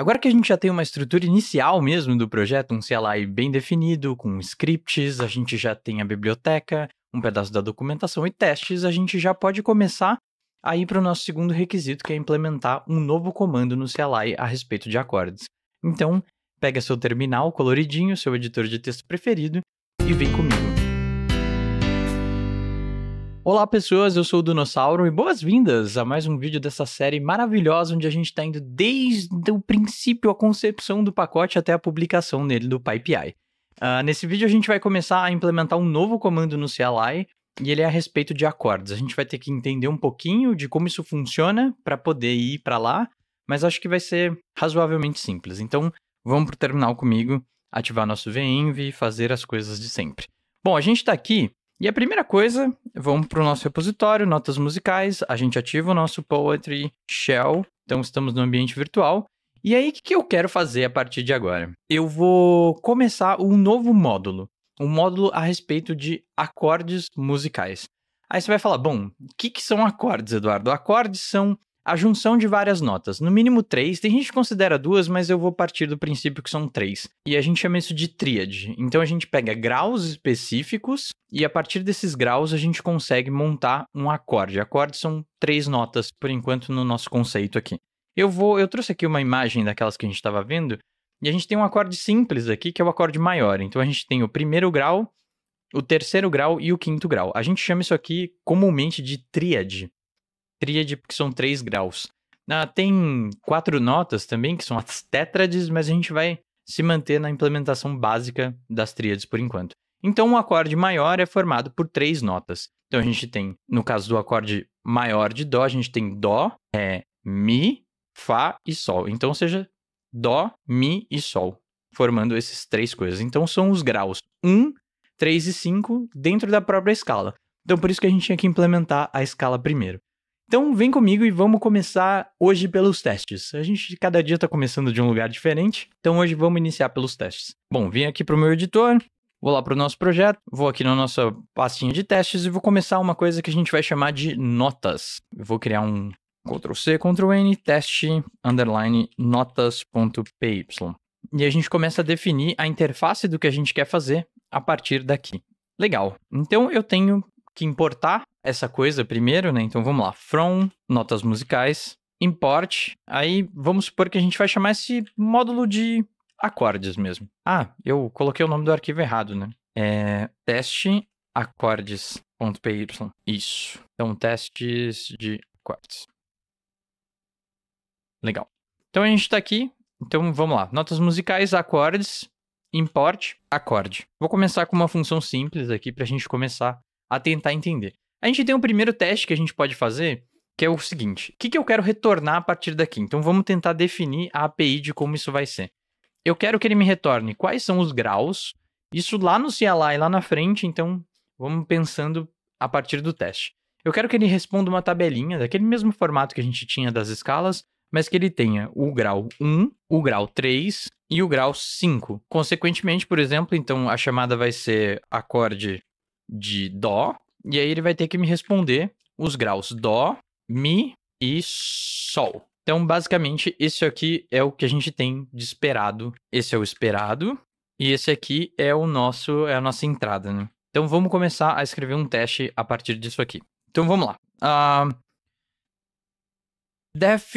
Agora que a gente já tem uma estrutura inicial mesmo do projeto, um CLI bem definido, com scripts, a gente já tem a biblioteca, um pedaço da documentação e testes, a gente já pode começar a ir para o nosso segundo requisito, que é implementar um novo comando no CLI a respeito de acordes. Então, pega seu terminal coloridinho, seu editor de texto preferido e vem comigo. Olá pessoas, eu sou o Dinossauro e boas-vindas a mais um vídeo dessa série maravilhosa onde a gente está indo desde o princípio, a concepção do pacote até a publicação nele do PyPI. Uh, ah, nesse vídeo a gente vai começar a implementar um novo comando no CLI e ele é a respeito de acordes. A gente vai ter que entender um pouquinho de como isso funciona para poder ir para lá, mas acho que vai ser razoavelmente simples. Então vamos para o terminal comigo, ativar nosso venv e fazer as coisas de sempre. Bom, a gente está aqui e a primeira coisa, vamos para o nosso repositório, notas musicais, a gente ativa o nosso Poetry Shell, então estamos no ambiente virtual. E aí, o que eu quero fazer a partir de agora? Eu vou começar um novo módulo, um módulo a respeito de acordes musicais. Aí você vai falar, bom, o que, que são acordes, Eduardo? Acordes são a junção de várias notas, no mínimo três. Tem gente que considera duas, mas eu vou partir do princípio que são três. E a gente chama isso de tríade. Então a gente pega graus específicos e a partir desses graus a gente consegue montar um acorde. Acordes são três notas, por enquanto, no nosso conceito aqui. Eu vou, eu trouxe aqui uma imagem daquelas que a gente estava vendo e a gente tem um acorde simples aqui que é o acorde maior. Então a gente tem o primeiro grau, o terceiro grau e o quinto grau. A gente chama isso aqui comumente de tríade tríade, porque são três graus. Ah, tem quatro notas também, que são as tétrades, mas a gente vai se manter na implementação básica das tríades por enquanto. Então, um acorde maior é formado por três notas. Então, a gente tem, no caso do acorde maior de Dó, a gente tem Dó, Ré, Mi, Fá e Sol. Então, seja Dó, Mi e Sol, formando essas três coisas. Então, são os graus 1, 3 e 5 dentro da própria escala. Então, por isso que a gente tinha que implementar a escala primeiro. Então vem comigo e vamos começar hoje pelos testes. A gente cada dia está começando de um lugar diferente, então hoje vamos iniciar pelos testes. Bom, vim aqui para o meu editor, vou lá para o nosso projeto, vou aqui na nossa pastinha de testes e vou começar uma coisa que a gente vai chamar de notas. Eu vou criar um Ctrl C, Ctrl N, teste, underline, notas.py. E a gente começa a definir a interface do que a gente quer fazer a partir daqui. Legal. Então eu tenho que importar essa coisa primeiro, né? Então vamos lá. From, notas musicais, import. Aí vamos supor que a gente vai chamar esse módulo de acordes mesmo. Ah, eu coloquei o nome do arquivo errado, né? É teste acordes.py. Isso. Então testes de acordes. Legal. Então a gente está aqui. Então vamos lá. Notas musicais, acordes, import, acorde. Vou começar com uma função simples aqui para a gente começar a tentar entender. A gente tem um primeiro teste que a gente pode fazer, que é o seguinte: o que, que eu quero retornar a partir daqui? Então vamos tentar definir a API de como isso vai ser. Eu quero que ele me retorne quais são os graus, isso lá no CLI, lá na frente, então vamos pensando a partir do teste. Eu quero que ele responda uma tabelinha, daquele mesmo formato que a gente tinha das escalas, mas que ele tenha o grau 1, o grau 3 e o grau 5. Consequentemente, por exemplo, então a chamada vai ser acorde de Dó, e aí ele vai ter que me responder os graus Dó, Mi e Sol. Então, basicamente, esse aqui é o que a gente tem de esperado. Esse é o esperado e esse aqui é o nosso é a nossa entrada, né? Então, vamos começar a escrever um teste a partir disso aqui. Então, vamos lá. Uh, def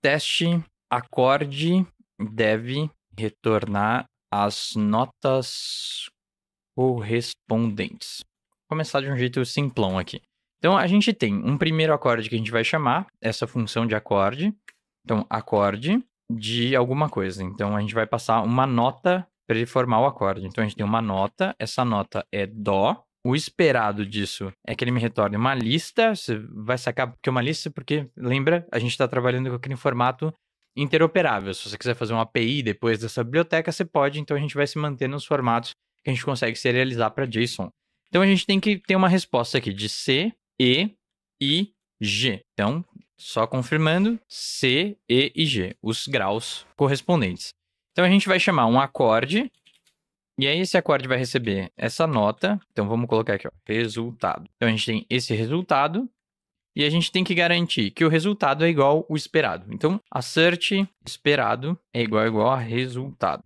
teste acorde deve retornar as notas correspondentes começar de um jeito simplão aqui. Então, a gente tem um primeiro acorde que a gente vai chamar, essa função de acorde. Então, acorde de alguma coisa. Então, a gente vai passar uma nota para ele formar o acorde. Então, a gente tem uma nota, essa nota é Dó. O esperado disso é que ele me retorne uma lista. Você vai sacar porque é uma lista, porque, lembra, a gente está trabalhando com aquele formato interoperável. Se você quiser fazer uma API depois dessa biblioteca, você pode. Então, a gente vai se manter nos formatos que a gente consegue serializar para JSON. Então a gente tem que ter uma resposta aqui de C, E e G. Então, só confirmando, C, E e G, os graus correspondentes. Então a gente vai chamar um acorde, e aí esse acorde vai receber essa nota. Então vamos colocar aqui, ó, resultado. Então a gente tem esse resultado, e a gente tem que garantir que o resultado é igual ao esperado. Então, assert esperado é igual igual a resultado.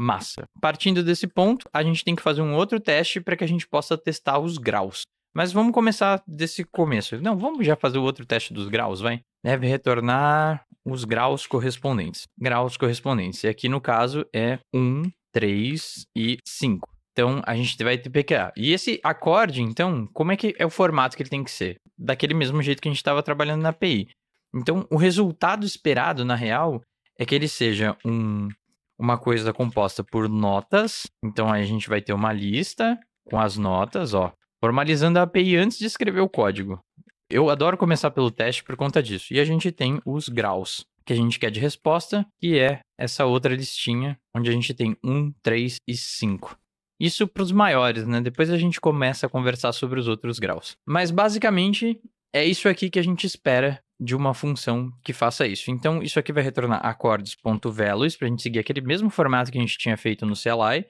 Massa. Partindo desse ponto, a gente tem que fazer um outro teste para que a gente possa testar os graus. Mas vamos começar desse começo. Não, vamos já fazer o outro teste dos graus, vai. Deve retornar os graus correspondentes. Graus correspondentes. E aqui no caso é 1, 3 e 5. Então a gente vai ter pegar. E esse acorde, então, como é que é o formato que ele tem que ser? Daquele mesmo jeito que a gente estava trabalhando na API. Então o resultado esperado, na real, é que ele seja um uma coisa composta por notas. Então aí a gente vai ter uma lista com as notas, ó, formalizando a API antes de escrever o código. Eu adoro começar pelo teste por conta disso. E a gente tem os graus que a gente quer de resposta, que é essa outra listinha onde a gente tem 1, 3 e 5. Isso para os maiores, né? Depois a gente começa a conversar sobre os outros graus. Mas basicamente é isso aqui que a gente espera de uma função que faça isso. Então, isso aqui vai retornar acordes.values, para a gente seguir aquele mesmo formato que a gente tinha feito no CLI,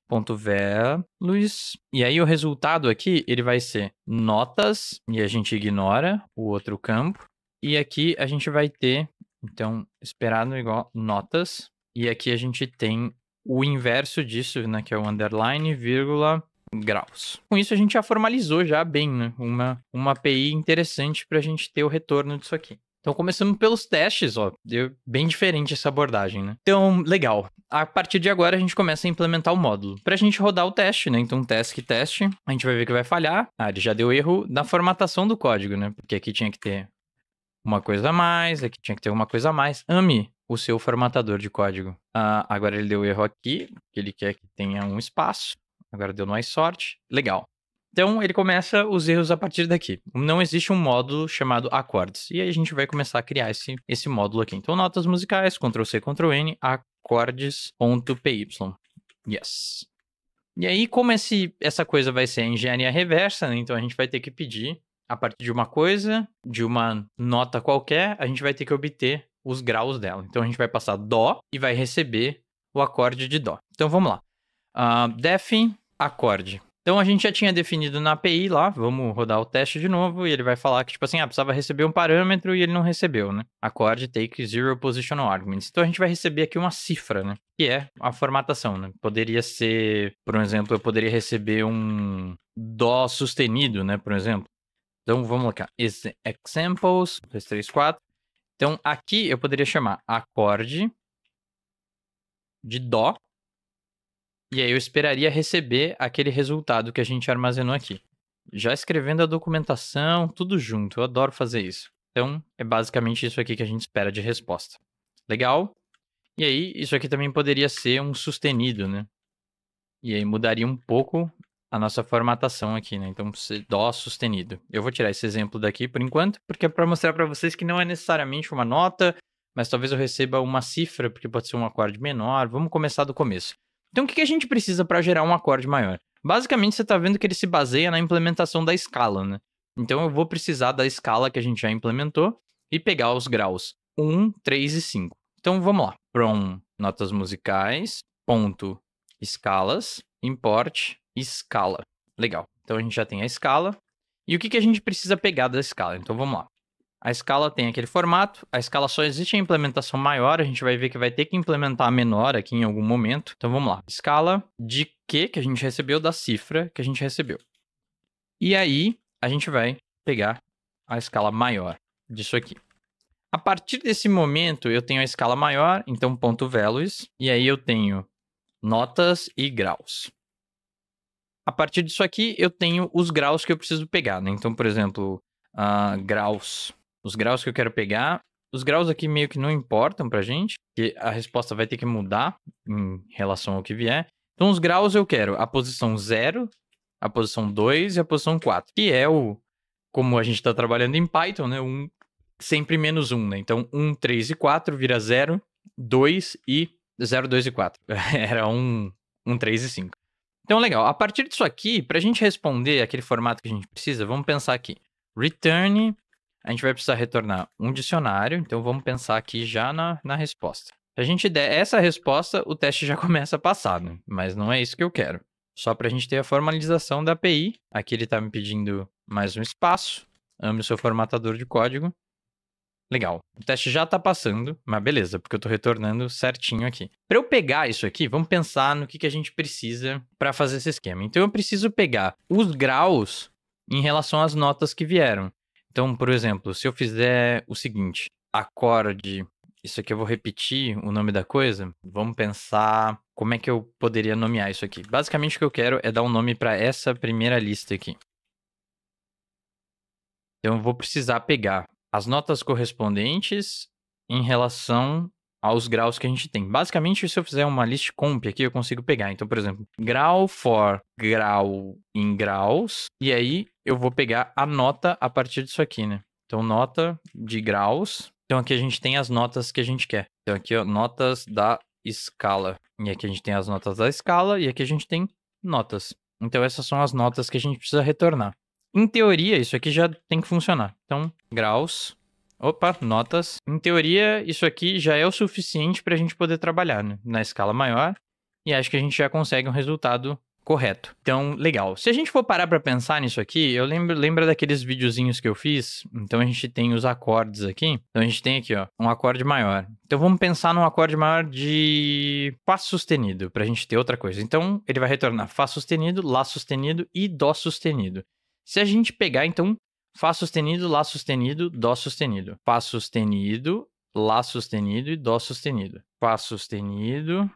e aí o resultado aqui, ele vai ser notas, e a gente ignora o outro campo, e aqui a gente vai ter, então, esperado igual notas, e aqui a gente tem o inverso disso, né, que é o underline, vírgula, graus. Com isso, a gente já formalizou já bem né, uma, uma API interessante para a gente ter o retorno disso aqui. Então, começando pelos testes, ó, deu bem diferente essa abordagem, né? Então, legal. A partir de agora, a gente começa a implementar o módulo. Pra gente rodar o teste, né? Então, task teste, a gente vai ver que vai falhar. Ah, ele já deu erro na formatação do código, né? Porque aqui tinha que ter uma coisa a mais, aqui tinha que ter uma coisa a mais. Ame o seu formatador de código. Ah, agora ele deu erro aqui, porque ele quer que tenha um espaço. Agora deu mais sorte. Legal. Então ele começa os erros a partir daqui. Não existe um módulo chamado acordes. E aí a gente vai começar a criar esse, esse módulo aqui. Então, notas musicais, Ctrl C, Ctrl N, acordes.py. Yes. E aí, como esse, essa coisa vai ser engenharia reversa, né? então a gente vai ter que pedir a partir de uma coisa, de uma nota qualquer, a gente vai ter que obter os graus dela. Então a gente vai passar Dó e vai receber o acorde de Dó. Então vamos lá. Uh, def acorde. Então a gente já tinha definido na API lá, vamos rodar o teste de novo, e ele vai falar que, tipo assim, ah, precisava receber um parâmetro e ele não recebeu, né? Acorde take zero positional arguments. Então a gente vai receber aqui uma cifra, né? Que é a formatação, né? Poderia ser, por exemplo, eu poderia receber um dó sustenido, né? Por exemplo. Então vamos lá. Examples, 2, 3, 4. Então aqui eu poderia chamar acorde de dó e aí eu esperaria receber aquele resultado que a gente armazenou aqui. Já escrevendo a documentação, tudo junto, eu adoro fazer isso. Então, é basicamente isso aqui que a gente espera de resposta. Legal? E aí, isso aqui também poderia ser um sustenido, né? E aí mudaria um pouco a nossa formatação aqui, né? Então, dó sustenido. Eu vou tirar esse exemplo daqui por enquanto, porque é para mostrar para vocês que não é necessariamente uma nota, mas talvez eu receba uma cifra, porque pode ser um acorde menor. Vamos começar do começo. Então, o que a gente precisa para gerar um acorde maior? Basicamente, você está vendo que ele se baseia na implementação da escala, né? Então, eu vou precisar da escala que a gente já implementou e pegar os graus 1, 3 e 5. Então, vamos lá. From notas musicais, ponto, escalas, import, escala. Legal. Então, a gente já tem a escala. E o que a gente precisa pegar da escala? Então, vamos lá. A escala tem aquele formato, a escala só existe a implementação maior, a gente vai ver que vai ter que implementar a menor aqui em algum momento. Então vamos lá. Escala de que que a gente recebeu da cifra que a gente recebeu. E aí a gente vai pegar a escala maior disso aqui. A partir desse momento eu tenho a escala maior, então ponto values, e aí eu tenho notas e graus. A partir disso aqui eu tenho os graus que eu preciso pegar, né? Então, por exemplo, uh, graus os graus que eu quero pegar. Os graus aqui meio que não importam pra gente, que a resposta vai ter que mudar em relação ao que vier. Então, os graus eu quero a posição 0, a posição 2 e a posição 4, que é o. Como a gente está trabalhando em Python, né? Um, sempre menos 1, um, né? Então, 1, um, 3 e 4 vira 0, 2 e 0, 2 e 4. Era 1, 3 e 5. Então, legal. A partir disso aqui, pra gente responder aquele formato que a gente precisa, vamos pensar aqui. Return a gente vai precisar retornar um dicionário, então vamos pensar aqui já na, na resposta. Se a gente der essa resposta, o teste já começa passado, né? mas não é isso que eu quero. Só para a gente ter a formalização da API, aqui ele está me pedindo mais um espaço, ame o seu formatador de código. Legal, o teste já está passando, mas beleza, porque eu estou retornando certinho aqui. Para eu pegar isso aqui, vamos pensar no que, que a gente precisa para fazer esse esquema. Então eu preciso pegar os graus em relação às notas que vieram. Então, por exemplo, se eu fizer o seguinte, acorde, isso aqui eu vou repetir o nome da coisa, vamos pensar como é que eu poderia nomear isso aqui. Basicamente o que eu quero é dar um nome para essa primeira lista aqui. Então eu vou precisar pegar as notas correspondentes em relação aos graus que a gente tem. Basicamente, se eu fizer uma list comp aqui, eu consigo pegar. Então, por exemplo, grau for grau em graus, e aí eu vou pegar a nota a partir disso aqui, né? Então, nota de graus. Então, aqui a gente tem as notas que a gente quer. Então, aqui, ó, notas da escala. E aqui a gente tem as notas da escala, e aqui a gente tem notas. Então, essas são as notas que a gente precisa retornar. Em teoria, isso aqui já tem que funcionar. Então, graus Opa, notas. Em teoria, isso aqui já é o suficiente para a gente poder trabalhar né? na escala maior. E acho que a gente já consegue um resultado correto. Então, legal. Se a gente for parar para pensar nisso aqui, eu lembro lembra daqueles videozinhos que eu fiz? Então a gente tem os acordes aqui. Então a gente tem aqui, ó, um acorde maior. Então vamos pensar num acorde maior de fá sustenido para a gente ter outra coisa. Então ele vai retornar fá sustenido, lá sustenido e dó sustenido. Se a gente pegar então Fá sustenido, Lá sustenido, Dó sustenido. Fá sustenido, Lá sustenido e Dó sustenido. Fá sustenido,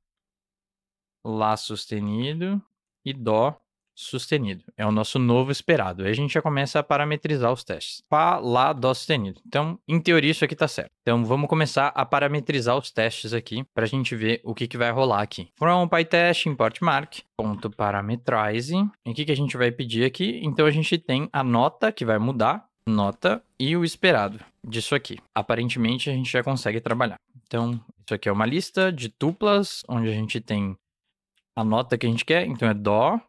Lá sustenido e Dó sustenido. É o nosso novo esperado. Aí a gente já começa a parametrizar os testes. Pá, lá, dó sustenido. Então, em teoria, isso aqui tá certo. Então, vamos começar a parametrizar os testes aqui para a gente ver o que, que vai rolar aqui. From PyTest, import mark, ponto parametrize. E o que, que a gente vai pedir aqui? Então, a gente tem a nota que vai mudar, nota e o esperado disso aqui. Aparentemente, a gente já consegue trabalhar. Então, isso aqui é uma lista de tuplas, onde a gente tem a nota que a gente quer, então é dó,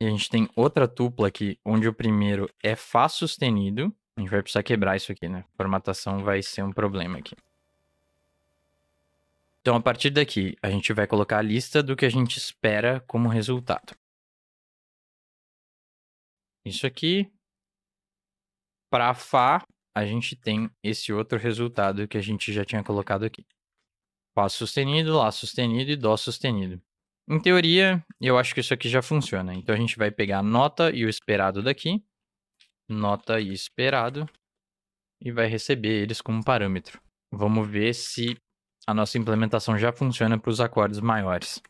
e a gente tem outra tupla aqui, onde o primeiro é Fá sustenido. A gente vai precisar quebrar isso aqui, né? Formatação vai ser um problema aqui. Então, a partir daqui, a gente vai colocar a lista do que a gente espera como resultado. Isso aqui. Para Fá, a gente tem esse outro resultado que a gente já tinha colocado aqui. Fá sustenido, Lá sustenido e Dó sustenido. Em teoria, eu acho que isso aqui já funciona. Então a gente vai pegar a nota e o esperado daqui, nota e esperado, e vai receber eles como parâmetro. Vamos ver se a nossa implementação já funciona para os acordes maiores.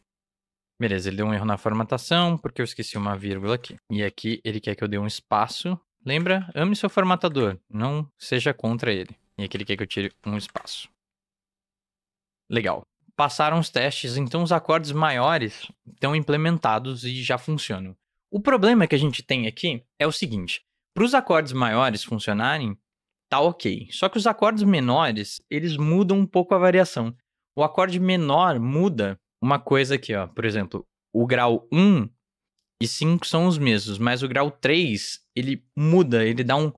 Beleza, ele deu um erro na formatação, porque eu esqueci uma vírgula aqui. E aqui ele quer que eu dê um espaço. Lembra? Ame seu formatador, não seja contra ele. E aqui ele quer que eu tire um espaço. Legal passaram os testes, então os acordes maiores estão implementados e já funcionam. O problema que a gente tem aqui é o seguinte: para os acordes maiores funcionarem, tá ok. Só que os acordes menores, eles mudam um pouco a variação. O acorde menor muda uma coisa aqui, ó. Por exemplo, o grau 1 e 5 são os mesmos, mas o grau 3, ele muda, ele dá um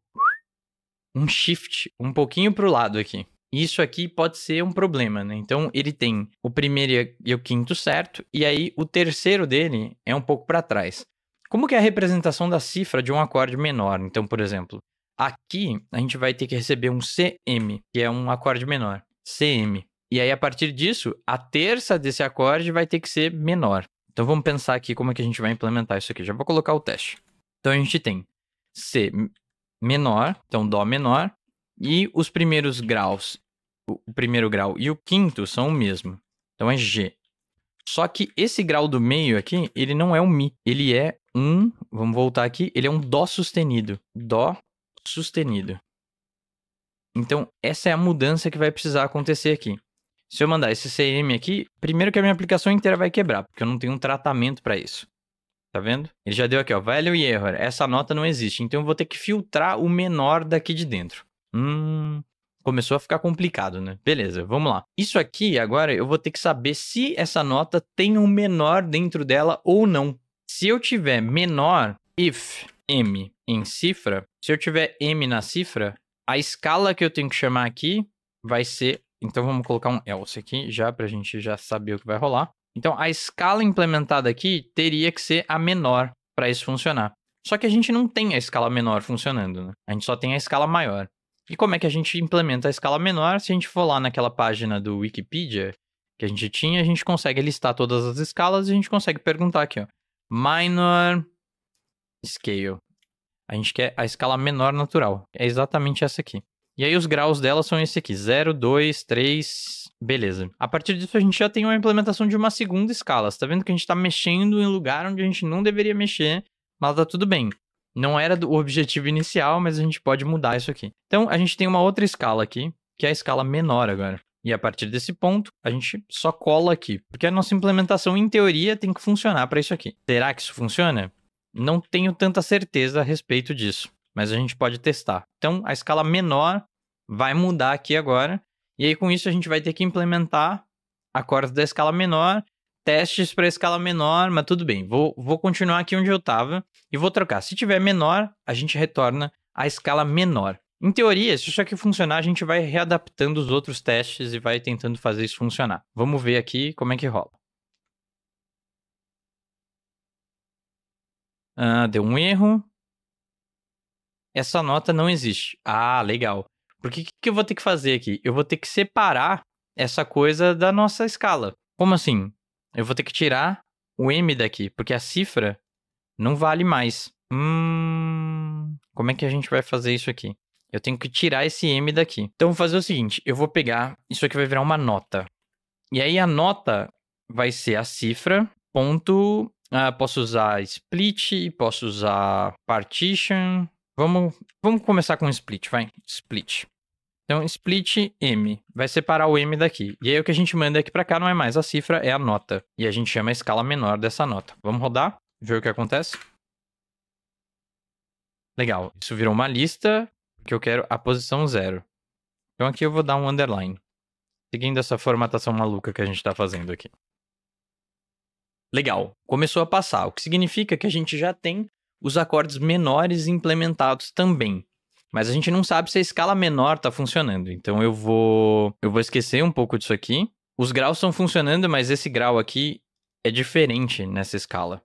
um shift um pouquinho para o lado aqui. Isso aqui pode ser um problema, né? Então ele tem o primeiro e o quinto certo, e aí o terceiro dele é um pouco para trás. Como que é a representação da cifra de um acorde menor? Então, por exemplo, aqui a gente vai ter que receber um CM, que é um acorde menor, CM. E aí a partir disso, a terça desse acorde vai ter que ser menor. Então vamos pensar aqui como é que a gente vai implementar isso aqui. Já vou colocar o teste. Então a gente tem C menor, então Dó menor, e os primeiros graus, o primeiro grau e o quinto são o mesmo. Então é G. Só que esse grau do meio aqui, ele não é um Mi. Ele é um, vamos voltar aqui, ele é um Dó sustenido. Dó sustenido. Então, essa é a mudança que vai precisar acontecer aqui. Se eu mandar esse CM aqui, primeiro que a minha aplicação inteira vai quebrar, porque eu não tenho um tratamento para isso. Tá vendo? Ele já deu aqui, ó, value error. Essa nota não existe, então eu vou ter que filtrar o menor daqui de dentro. Hum, começou a ficar complicado, né? Beleza, vamos lá. Isso aqui, agora, eu vou ter que saber se essa nota tem um menor dentro dela ou não. Se eu tiver menor, if m em cifra, se eu tiver m na cifra, a escala que eu tenho que chamar aqui vai ser... Então, vamos colocar um else aqui já, pra gente já saber o que vai rolar. Então, a escala implementada aqui teria que ser a menor para isso funcionar. Só que a gente não tem a escala menor funcionando, né? A gente só tem a escala maior. E como é que a gente implementa a escala menor? Se a gente for lá naquela página do Wikipedia que a gente tinha, a gente consegue listar todas as escalas e a gente consegue perguntar aqui, ó. Minor scale. A gente quer a escala menor natural. É exatamente essa aqui. E aí os graus dela são esse aqui, 0, 2, 3, beleza. A partir disso a gente já tem uma implementação de uma segunda escala. Você tá vendo que a gente está mexendo em lugar onde a gente não deveria mexer, mas tá tudo bem. Não era o objetivo inicial, mas a gente pode mudar isso aqui. Então, a gente tem uma outra escala aqui, que é a escala menor agora. E a partir desse ponto, a gente só cola aqui, porque a nossa implementação, em teoria, tem que funcionar para isso aqui. Será que isso funciona? Não tenho tanta certeza a respeito disso, mas a gente pode testar. Então, a escala menor vai mudar aqui agora, e aí com isso a gente vai ter que implementar a corda da escala menor, testes para escala menor, mas tudo bem. Vou, vou continuar aqui onde eu estava e vou trocar. Se tiver menor, a gente retorna à escala menor. Em teoria, se isso aqui funcionar, a gente vai readaptando os outros testes e vai tentando fazer isso funcionar. Vamos ver aqui como é que rola. Ah, deu um erro. Essa nota não existe. Ah, legal. Porque o que, que eu vou ter que fazer aqui? Eu vou ter que separar essa coisa da nossa escala. Como assim? eu vou ter que tirar o M daqui, porque a cifra não vale mais. Hum, como é que a gente vai fazer isso aqui? Eu tenho que tirar esse M daqui. Então, vou fazer o seguinte: eu vou pegar, isso aqui vai virar uma nota. E aí, a nota vai ser a cifra, ponto. Ah, posso usar split, posso usar partition. Vamos, vamos começar com split, vai. Split. Então, split M vai separar o M daqui. E aí o que a gente manda aqui para cá não é mais a cifra, é a nota. E a gente chama a escala menor dessa nota. Vamos rodar, ver o que acontece. Legal, isso virou uma lista, porque eu quero a posição zero. Então aqui eu vou dar um underline, seguindo essa formatação maluca que a gente está fazendo aqui. Legal, começou a passar, o que significa que a gente já tem os acordes menores implementados também. Mas a gente não sabe se a escala menor está funcionando. Então eu vou eu vou esquecer um pouco disso aqui. Os graus estão funcionando, mas esse grau aqui é diferente nessa escala.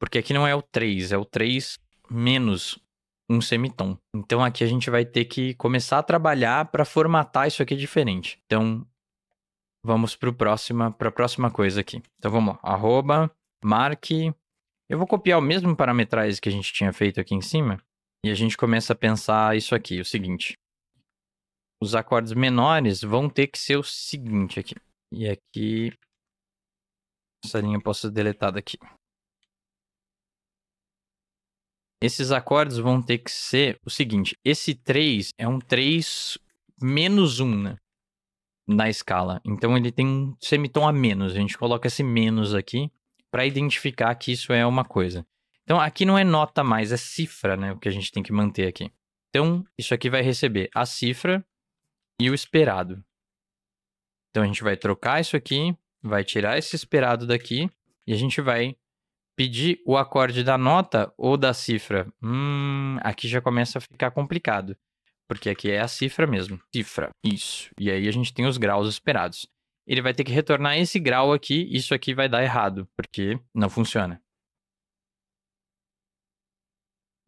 Porque aqui não é o 3, é o 3 menos um semitom. Então aqui a gente vai ter que começar a trabalhar para formatar isso aqui diferente. Então vamos para próxima, para a próxima coisa aqui. Então vamos lá, arroba, marque. Eu vou copiar o mesmo parametragem que a gente tinha feito aqui em cima e a gente começa a pensar isso aqui, o seguinte. Os acordes menores vão ter que ser o seguinte aqui. E aqui... Essa linha eu posso deletar daqui. Esses acordes vão ter que ser o seguinte. Esse 3 é um 3 menos 1, né? Na escala. Então ele tem um semitom a menos. A gente coloca esse menos aqui para identificar que isso é uma coisa. Então aqui não é nota mais, é cifra, né? O que a gente tem que manter aqui. Então isso aqui vai receber a cifra e o esperado. Então a gente vai trocar isso aqui, vai tirar esse esperado daqui e a gente vai pedir o acorde da nota ou da cifra. Hum, aqui já começa a ficar complicado, porque aqui é a cifra mesmo. Cifra, isso. E aí a gente tem os graus esperados. Ele vai ter que retornar esse grau aqui, isso aqui vai dar errado, porque não funciona.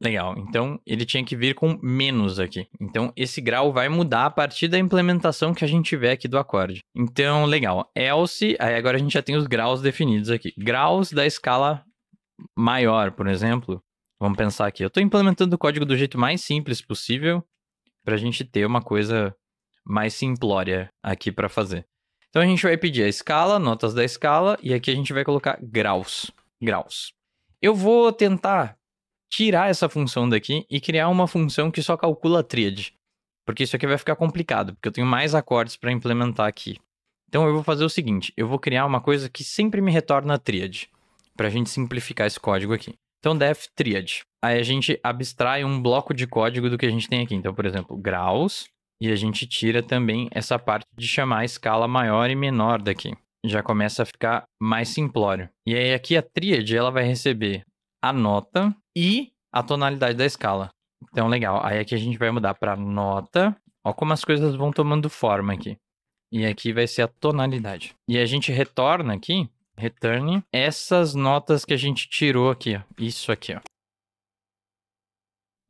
Legal, então ele tinha que vir com menos aqui. Então esse grau vai mudar a partir da implementação que a gente tiver aqui do acorde. Então, legal. Else, aí agora a gente já tem os graus definidos aqui. Graus da escala maior, por exemplo. Vamos pensar aqui. Eu estou implementando o código do jeito mais simples possível para a gente ter uma coisa mais simplória aqui para fazer. Então a gente vai pedir a escala, notas da escala, e aqui a gente vai colocar graus. Graus. Eu vou tentar tirar essa função daqui e criar uma função que só calcula a tríade. Porque isso aqui vai ficar complicado, porque eu tenho mais acordes para implementar aqui. Então eu vou fazer o seguinte, eu vou criar uma coisa que sempre me retorna a tríade, para a gente simplificar esse código aqui. Então def tríade. Aí a gente abstrai um bloco de código do que a gente tem aqui. Então, por exemplo, graus, e a gente tira também essa parte de chamar a escala maior e menor daqui. Já começa a ficar mais simplório. E aí aqui a tríade, ela vai receber a nota e a tonalidade da escala. Então, legal. Aí aqui a gente vai mudar para nota. Ó como as coisas vão tomando forma aqui. E aqui vai ser a tonalidade. E a gente retorna aqui, return, essas notas que a gente tirou aqui, ó. Isso aqui, ó.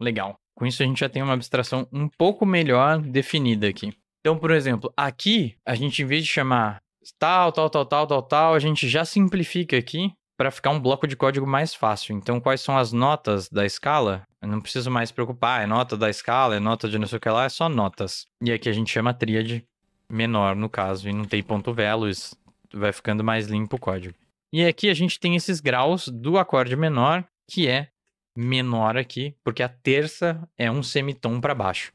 Legal. Com isso a gente já tem uma abstração um pouco melhor definida aqui. Então, por exemplo, aqui a gente em vez de chamar tal, tal, tal, tal, tal, tal, a gente já simplifica aqui para ficar um bloco de código mais fácil. Então, quais são as notas da escala? Eu não preciso mais preocupar, é nota da escala, é nota de não sei o que lá, é só notas. E aqui a gente chama tríade menor, no caso, e não tem ponto values, vai ficando mais limpo o código. E aqui a gente tem esses graus do acorde menor, que é menor aqui, porque a terça é um semitom para baixo.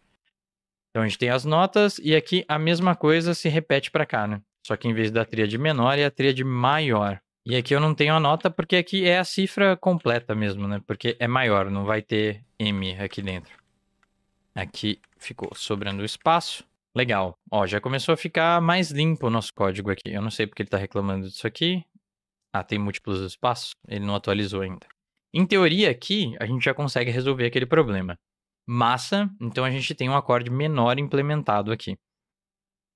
Então a gente tem as notas e aqui a mesma coisa se repete para cá, né? Só que em vez da tríade menor é a tríade maior. E aqui eu não tenho a nota porque aqui é a cifra completa mesmo, né? Porque é maior, não vai ter M aqui dentro. Aqui ficou sobrando espaço. Legal. Ó, já começou a ficar mais limpo o nosso código aqui. Eu não sei porque ele está reclamando disso aqui. Ah, tem múltiplos espaços. Ele não atualizou ainda. Em teoria aqui, a gente já consegue resolver aquele problema. Massa, então a gente tem um acorde menor implementado aqui.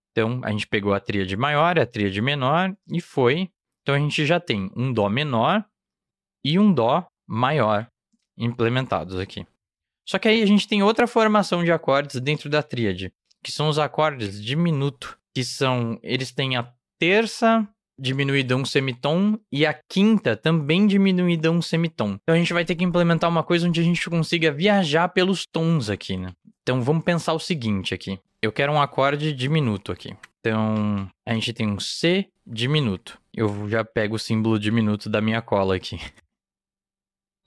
Então, a gente pegou a tríade maior, a tríade menor e foi então a gente já tem um dó menor e um dó maior implementados aqui. Só que aí a gente tem outra formação de acordes dentro da tríade, que são os acordes diminuto, que são eles têm a terça diminuída um semitom e a quinta também diminuída um semitom. Então a gente vai ter que implementar uma coisa onde a gente consiga viajar pelos tons aqui, né? Então vamos pensar o seguinte aqui. Eu quero um acorde diminuto aqui. Então a gente tem um C, diminuto. Eu já pego o símbolo diminuto da minha cola aqui.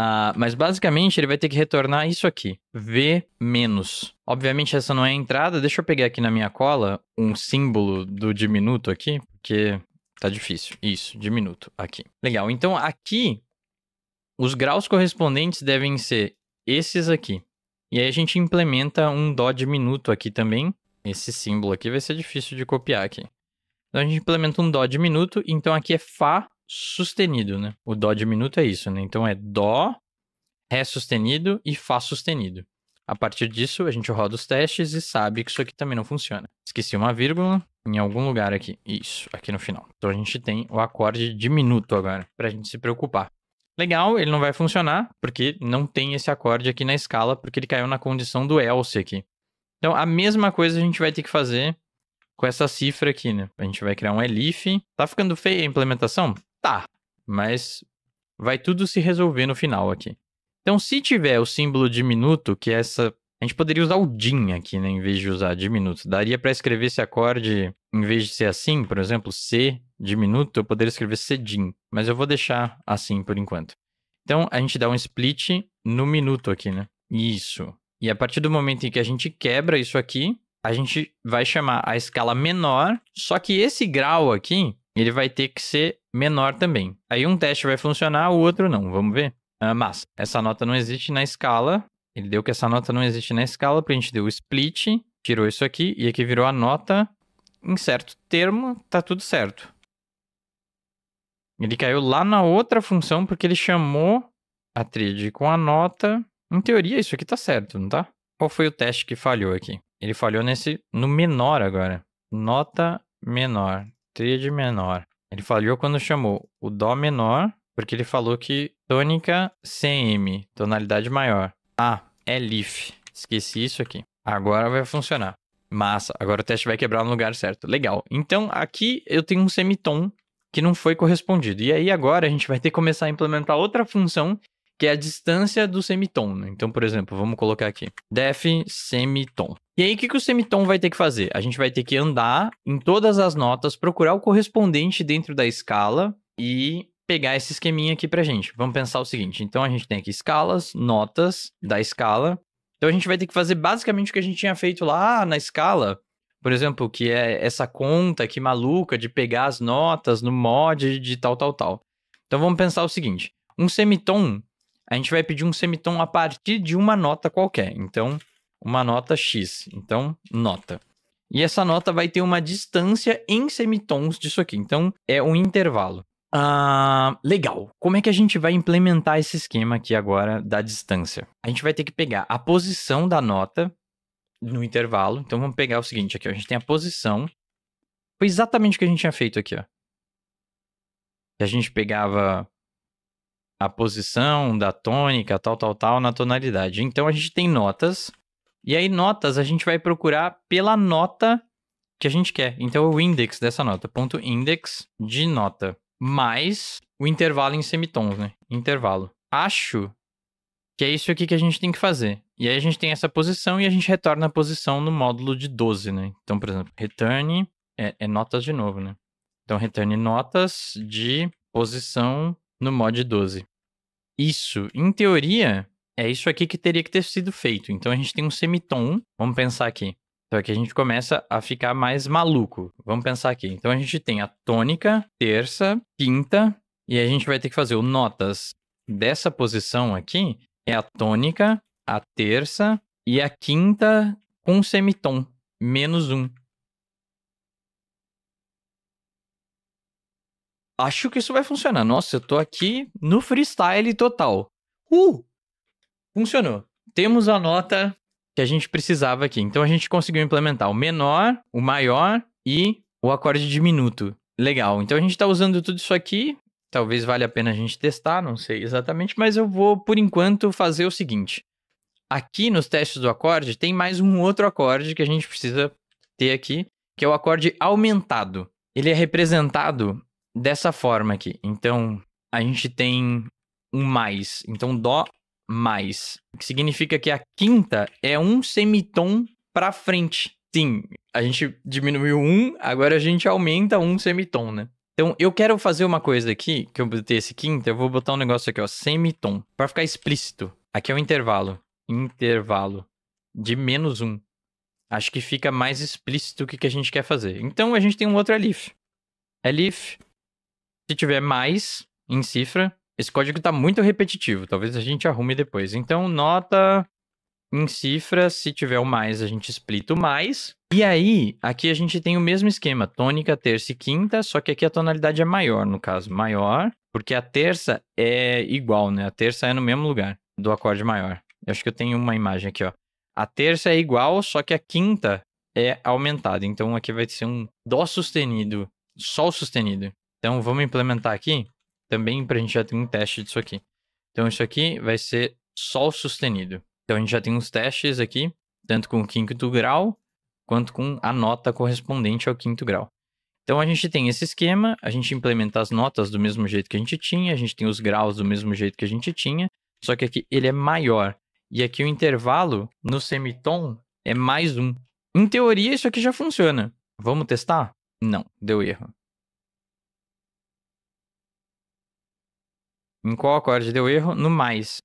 Ah, mas basicamente ele vai ter que retornar isso aqui, V menos. Obviamente essa não é a entrada, deixa eu pegar aqui na minha cola um símbolo do diminuto aqui, porque tá difícil. Isso, diminuto aqui. Legal, então aqui os graus correspondentes devem ser esses aqui. E aí a gente implementa um dó diminuto aqui também. Esse símbolo aqui vai ser difícil de copiar aqui. Então a gente implementa um Dó diminuto, então aqui é Fá sustenido, né? O Dó diminuto é isso, né? Então é Dó, Ré sustenido e Fá sustenido. A partir disso, a gente roda os testes e sabe que isso aqui também não funciona. Esqueci uma vírgula em algum lugar aqui. Isso, aqui no final. Então a gente tem o acorde diminuto agora, pra gente se preocupar. Legal, ele não vai funcionar, porque não tem esse acorde aqui na escala, porque ele caiu na condição do else aqui. Então a mesma coisa a gente vai ter que fazer com essa cifra aqui, né? A gente vai criar um elif. Tá ficando feia a implementação? Tá, mas vai tudo se resolver no final aqui. Então, se tiver o símbolo diminuto, que é essa... A gente poderia usar o din aqui, né? Em vez de usar diminuto, Daria para escrever esse acorde, em vez de ser assim, por exemplo, C diminuto eu poderia escrever C din. Mas eu vou deixar assim por enquanto. Então, a gente dá um split no minuto aqui, né? Isso. E a partir do momento em que a gente quebra isso aqui, a gente vai chamar a escala menor, só que esse grau aqui, ele vai ter que ser menor também. Aí um teste vai funcionar, o outro não, vamos ver? Ah, mas essa nota não existe na escala, ele deu que essa nota não existe na escala, porque a gente deu o split, tirou isso aqui, e aqui virou a nota em certo termo, tá tudo certo. Ele caiu lá na outra função porque ele chamou a trid com a nota. Em teoria, isso aqui tá certo, não tá? Qual foi o teste que falhou aqui? Ele falhou nesse no menor agora. Nota menor, tríade menor. Ele falhou quando chamou o dó menor, porque ele falou que tônica cm, tonalidade maior. Ah, é lif. Esqueci isso aqui. Agora vai funcionar. Massa, agora o teste vai quebrar no lugar certo. Legal. Então aqui eu tenho um semitom que não foi correspondido. E aí agora a gente vai ter que começar a implementar outra função que é a distância do semitom. Né? Então, por exemplo, vamos colocar aqui def semitom. E aí, o que, que o semitom vai ter que fazer? A gente vai ter que andar em todas as notas, procurar o correspondente dentro da escala e pegar esse esqueminha aqui pra gente. Vamos pensar o seguinte: então a gente tem aqui escalas, notas da escala. Então a gente vai ter que fazer basicamente o que a gente tinha feito lá na escala, por exemplo, que é essa conta aqui maluca de pegar as notas no mod de tal, tal, tal. Então vamos pensar o seguinte: um semitom, a gente vai pedir um semitom a partir de uma nota qualquer. Então uma nota X. Então, nota. E essa nota vai ter uma distância em semitons disso aqui. Então, é um intervalo. Ah, legal. Como é que a gente vai implementar esse esquema aqui agora da distância? A gente vai ter que pegar a posição da nota no intervalo. Então vamos pegar o seguinte aqui, a gente tem a posição. Foi exatamente o que a gente tinha feito aqui, ó. a gente pegava a posição da tônica, tal, tal, tal, na tonalidade. Então a gente tem notas e aí, notas, a gente vai procurar pela nota que a gente quer. Então, é o index dessa nota, ponto index de nota, mais o intervalo em semitons, né? Intervalo. Acho que é isso aqui que a gente tem que fazer. E aí, a gente tem essa posição e a gente retorna a posição no módulo de 12, né? Então, por exemplo, return é, é notas de novo, né? Então, return notas de posição no mod 12. Isso, em teoria, é isso aqui que teria que ter sido feito. Então a gente tem um semitom, vamos pensar aqui. Então aqui a gente começa a ficar mais maluco. Vamos pensar aqui. Então a gente tem a tônica, terça, quinta, e a gente vai ter que fazer o notas dessa posição aqui. É a tônica, a terça e a quinta com semitom, menos um. Acho que isso vai funcionar. Nossa, eu tô aqui no freestyle total. Uh! funcionou. Temos a nota que a gente precisava aqui. Então a gente conseguiu implementar o menor, o maior e o acorde diminuto. Legal. Então a gente está usando tudo isso aqui. Talvez valha a pena a gente testar, não sei exatamente, mas eu vou por enquanto fazer o seguinte. Aqui nos testes do acorde tem mais um outro acorde que a gente precisa ter aqui, que é o acorde aumentado. Ele é representado dessa forma aqui. Então a gente tem um mais. Então dó mais. O que significa que a quinta é um semitom para frente. Sim, a gente diminuiu um, agora a gente aumenta um semitom, né? Então, eu quero fazer uma coisa aqui, que eu botei esse quinta, eu vou botar um negócio aqui, ó, semitom, para ficar explícito. Aqui é o um intervalo, intervalo de menos um. Acho que fica mais explícito o que, que a gente quer fazer. Então, a gente tem um outro elif. Elif, se tiver mais em cifra, esse código está muito repetitivo, talvez a gente arrume depois. Então, nota em cifra, se tiver o mais, a gente explica o mais. E aí, aqui a gente tem o mesmo esquema, tônica, terça e quinta, só que aqui a tonalidade é maior, no caso, maior, porque a terça é igual, né? A terça é no mesmo lugar do acorde maior. Eu acho que eu tenho uma imagem aqui, ó. A terça é igual, só que a quinta é aumentada. Então aqui vai ser um dó sustenido, sol sustenido. Então vamos implementar aqui também para a gente já ter um teste disso aqui. Então isso aqui vai ser sol sustenido. Então a gente já tem uns testes aqui, tanto com o quinto grau, quanto com a nota correspondente ao quinto grau. Então a gente tem esse esquema, a gente implementa as notas do mesmo jeito que a gente tinha, a gente tem os graus do mesmo jeito que a gente tinha, só que aqui ele é maior. E aqui o intervalo no semitom é mais um. Em teoria, isso aqui já funciona. Vamos testar? Não, deu erro. Em qual acorde deu erro? No mais.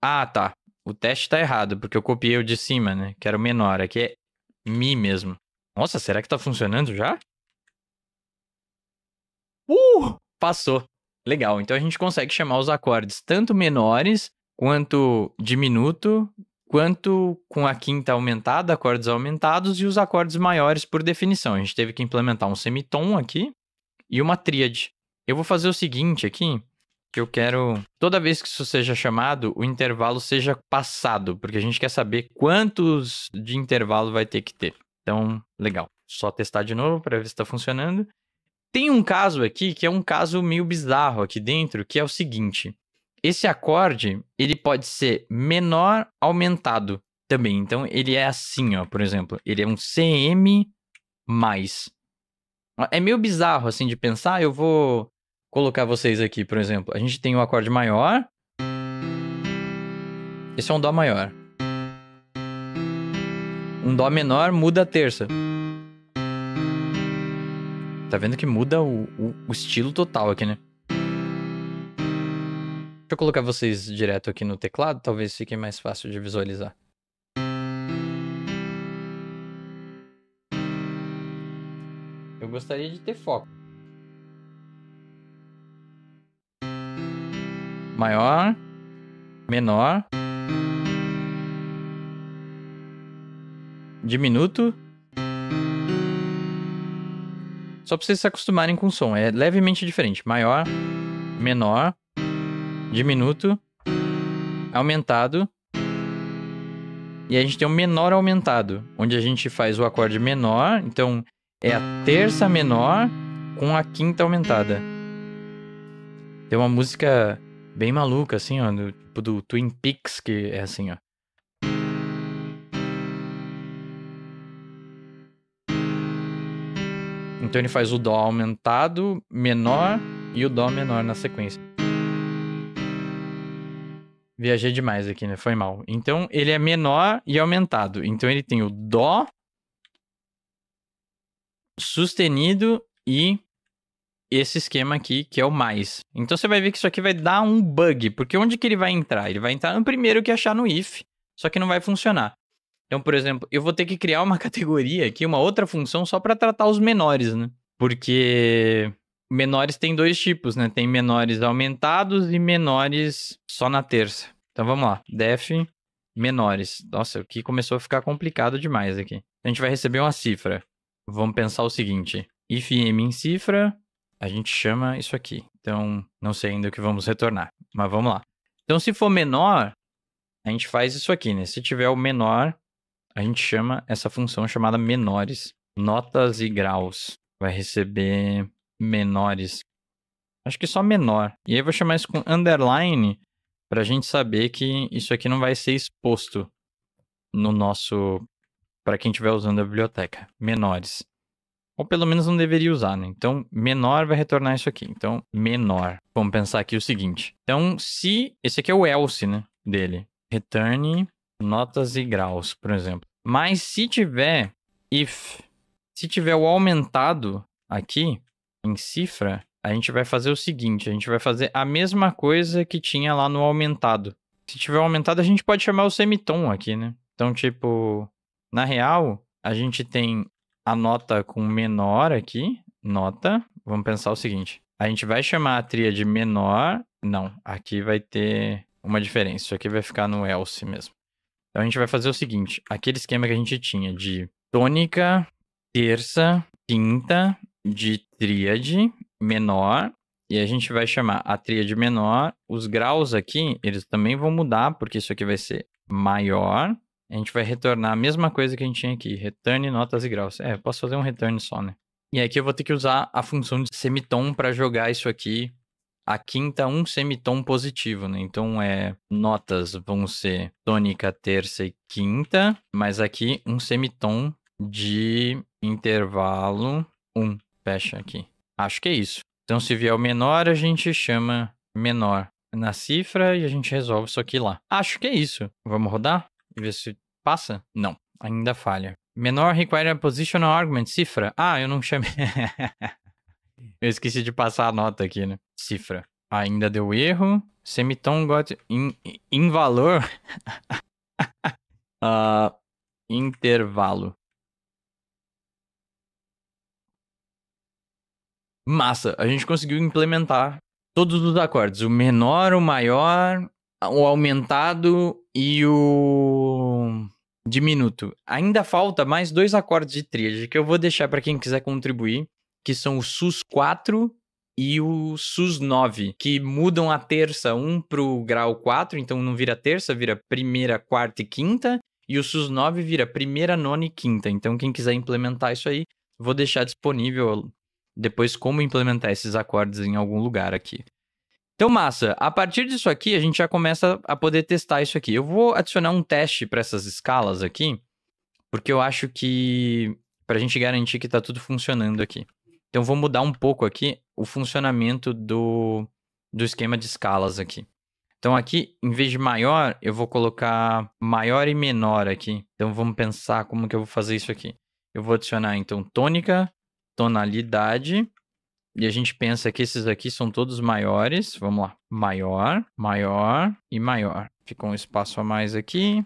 Ah, tá. O teste tá errado, porque eu copiei o de cima, né? Que era o menor. Aqui é Mi mesmo. Nossa, será que tá funcionando já? Uh! Passou. Legal. Então a gente consegue chamar os acordes tanto menores, quanto diminuto, quanto com a quinta aumentada, acordes aumentados e os acordes maiores por definição. A gente teve que implementar um semitom aqui e uma tríade. Eu vou fazer o seguinte aqui que eu quero, toda vez que isso seja chamado, o intervalo seja passado, porque a gente quer saber quantos de intervalo vai ter que ter. Então, legal. Só testar de novo para ver se está funcionando. Tem um caso aqui que é um caso meio bizarro aqui dentro, que é o seguinte: esse acorde ele pode ser menor aumentado também. Então, ele é assim, ó, por exemplo, ele é um CM mais. É meio bizarro assim de pensar. Eu vou colocar vocês aqui, por exemplo. A gente tem um acorde maior. Esse é um Dó maior. Um Dó menor muda a terça. Tá vendo que muda o, o, o estilo total aqui, né? Deixa eu colocar vocês direto aqui no teclado, talvez fique mais fácil de visualizar. Eu gostaria de ter foco. maior, menor, diminuto. Só para vocês se acostumarem com o som, é levemente diferente. Maior, menor, diminuto, aumentado. E a gente tem o um menor aumentado, onde a gente faz o acorde menor, então é a terça menor com a quinta aumentada. Tem uma música bem maluca, assim, ó, do, tipo do Twin Peaks, que é assim, ó. Então ele faz o Dó aumentado, menor e o Dó menor na sequência. Viajei demais aqui, né? Foi mal. Então ele é menor e aumentado. Então ele tem o Dó sustenido e esse esquema aqui, que é o mais. Então você vai ver que isso aqui vai dar um bug, porque onde que ele vai entrar? Ele vai entrar no primeiro que achar no if, só que não vai funcionar. Então, por exemplo, eu vou ter que criar uma categoria aqui, uma outra função só para tratar os menores, né? Porque menores tem dois tipos, né? Tem menores aumentados e menores só na terça. Então vamos lá, def menores. Nossa, o que começou a ficar complicado demais aqui. A gente vai receber uma cifra. Vamos pensar o seguinte: if m em cifra, a gente chama isso aqui. Então, não sei ainda o que vamos retornar, mas vamos lá. Então, se for menor, a gente faz isso aqui, né? Se tiver o menor, a gente chama essa função chamada menores. Notas e graus. Vai receber menores. Acho que só menor. E aí eu vou chamar isso com underline para a gente saber que isso aqui não vai ser exposto no nosso para quem estiver usando a biblioteca. Menores. Ou pelo menos não deveria usar, né? Então, menor vai retornar isso aqui. Então, menor. Vamos pensar aqui o seguinte. Então, se... Esse aqui é o else, né? Dele. Return notas e graus, por exemplo. Mas se tiver if... Se tiver o aumentado aqui, em cifra, a gente vai fazer o seguinte. A gente vai fazer a mesma coisa que tinha lá no aumentado. Se tiver aumentado, a gente pode chamar o semitom aqui, né? Então, tipo... Na real, a gente tem a nota com menor aqui, nota, vamos pensar o seguinte. A gente vai chamar a tríade menor, não, aqui vai ter uma diferença, isso aqui vai ficar no else mesmo. Então a gente vai fazer o seguinte, aquele esquema que a gente tinha de tônica, terça, quinta de tríade menor, e a gente vai chamar a tríade menor, os graus aqui, eles também vão mudar, porque isso aqui vai ser maior, a gente vai retornar a mesma coisa que a gente tinha aqui, return notas e graus. É, posso fazer um return só, né? E aqui eu vou ter que usar a função de semitom para jogar isso aqui. A quinta, um semitom positivo, né? Então, é, notas vão ser tônica, terça e quinta, mas aqui um semitom de intervalo 1. Um. Fecha aqui. Acho que é isso. Então, se vier o menor, a gente chama menor na cifra e a gente resolve isso aqui lá. Acho que é isso. Vamos rodar? ver se passa. Não, ainda falha. Menor require a positional argument, cifra. Ah, eu não chamei. eu esqueci de passar a nota aqui, né? Cifra. Ainda deu erro. Semiton got in, in valor. uh, intervalo. Massa, a gente conseguiu implementar todos os acordes, o menor, o maior o aumentado e o diminuto. Ainda falta mais dois acordes de tríade que eu vou deixar para quem quiser contribuir, que são o SUS 4 e o SUS 9, que mudam a terça 1 pro grau 4, então não vira terça, vira primeira, quarta e quinta, e o SUS 9 vira primeira, nona e quinta. Então quem quiser implementar isso aí, vou deixar disponível depois como implementar esses acordes em algum lugar aqui. Então, massa, a partir disso aqui, a gente já começa a poder testar isso aqui. Eu vou adicionar um teste para essas escalas aqui, porque eu acho que para a gente garantir que está tudo funcionando aqui. Então, vou mudar um pouco aqui o funcionamento do, do esquema de escalas aqui. Então, aqui, em vez de maior, eu vou colocar maior e menor aqui. Então, vamos pensar como que eu vou fazer isso aqui. Eu vou adicionar, então, tônica, tonalidade e a gente pensa que esses aqui são todos maiores. Vamos lá. Maior, maior e maior. Ficou um espaço a mais aqui.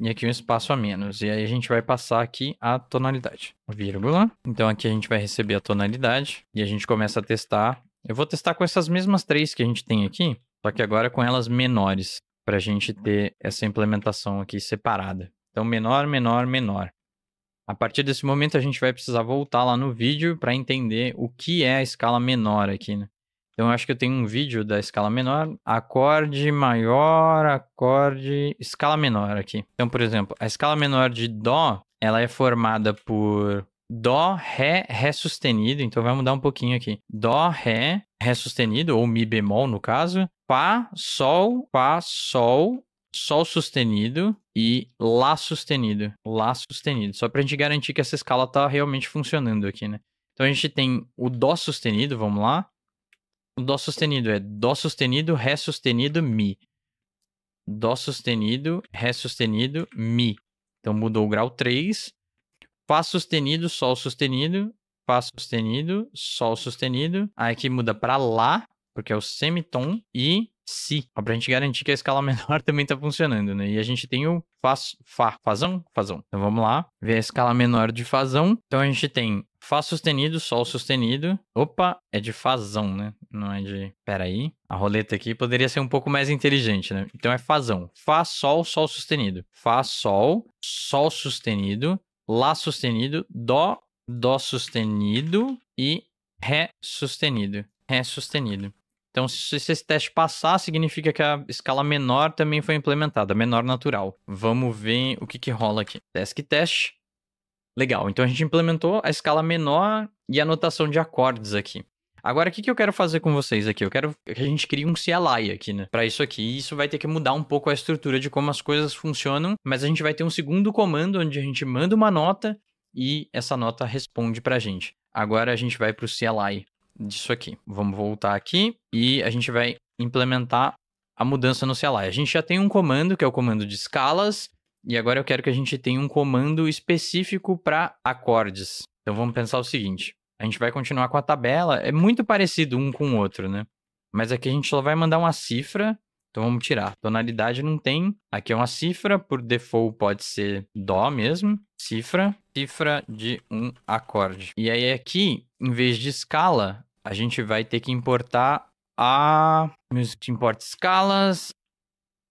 E aqui um espaço a menos. E aí a gente vai passar aqui a tonalidade. Vírgula. Então aqui a gente vai receber a tonalidade. E a gente começa a testar. Eu vou testar com essas mesmas três que a gente tem aqui. Só que agora com elas menores. Para a gente ter essa implementação aqui separada. Então menor, menor, menor. A partir desse momento, a gente vai precisar voltar lá no vídeo para entender o que é a escala menor aqui, né? Então, eu acho que eu tenho um vídeo da escala menor, acorde maior, acorde, escala menor aqui. Então, por exemplo, a escala menor de Dó, ela é formada por Dó, Ré, Ré sustenido. Então, vai mudar um pouquinho aqui. Dó, Ré, Ré sustenido, ou Mi bemol no caso. Fá, Sol, Fá, Sol, Sol sustenido e Lá sustenido. Lá sustenido. Só pra gente garantir que essa escala tá realmente funcionando aqui, né? Então a gente tem o Dó sustenido, vamos lá. O Dó sustenido é Dó sustenido, Ré sustenido, Mi. Dó sustenido, Ré sustenido, Mi. Então mudou o grau 3. Fá sustenido, Sol sustenido, Fá sustenido, Sol sustenido. Aí aqui muda para Lá, porque é o semitom. E si, para a gente garantir que a escala menor também está funcionando, né? E a gente tem o faz, fá, fazão, fazão. Então vamos lá, ver a escala menor de fazão. Então a gente tem Fá sustenido, Sol sustenido. Opa, é de fazão, né? Não é de. Peraí. A roleta aqui poderia ser um pouco mais inteligente, né? Então é fazão. Fá, Sol, Sol sustenido. Fá, Sol, Sol sustenido, Lá sustenido, Dó, Dó sustenido e Ré sustenido. Ré sustenido. Então, se esse teste passar, significa que a escala menor também foi implementada, menor natural. Vamos ver o que, que rola aqui. Task test. Legal, então a gente implementou a escala menor e a notação de acordes aqui. Agora, o que, que eu quero fazer com vocês aqui? Eu quero que a gente crie um CLI aqui, né? Para isso aqui. E isso vai ter que mudar um pouco a estrutura de como as coisas funcionam, mas a gente vai ter um segundo comando onde a gente manda uma nota e essa nota responde para a gente. Agora a gente vai para o CLI disso aqui. Vamos voltar aqui e a gente vai implementar a mudança no CLI. A gente já tem um comando, que é o comando de escalas, e agora eu quero que a gente tenha um comando específico para acordes. Então vamos pensar o seguinte: a gente vai continuar com a tabela, é muito parecido um com o outro, né? Mas aqui a gente só vai mandar uma cifra, então vamos tirar. Tonalidade não tem, aqui é uma cifra, por default pode ser Dó mesmo, cifra, cifra de um acorde. E aí aqui, em vez de escala, a gente vai ter que importar a music import escalas.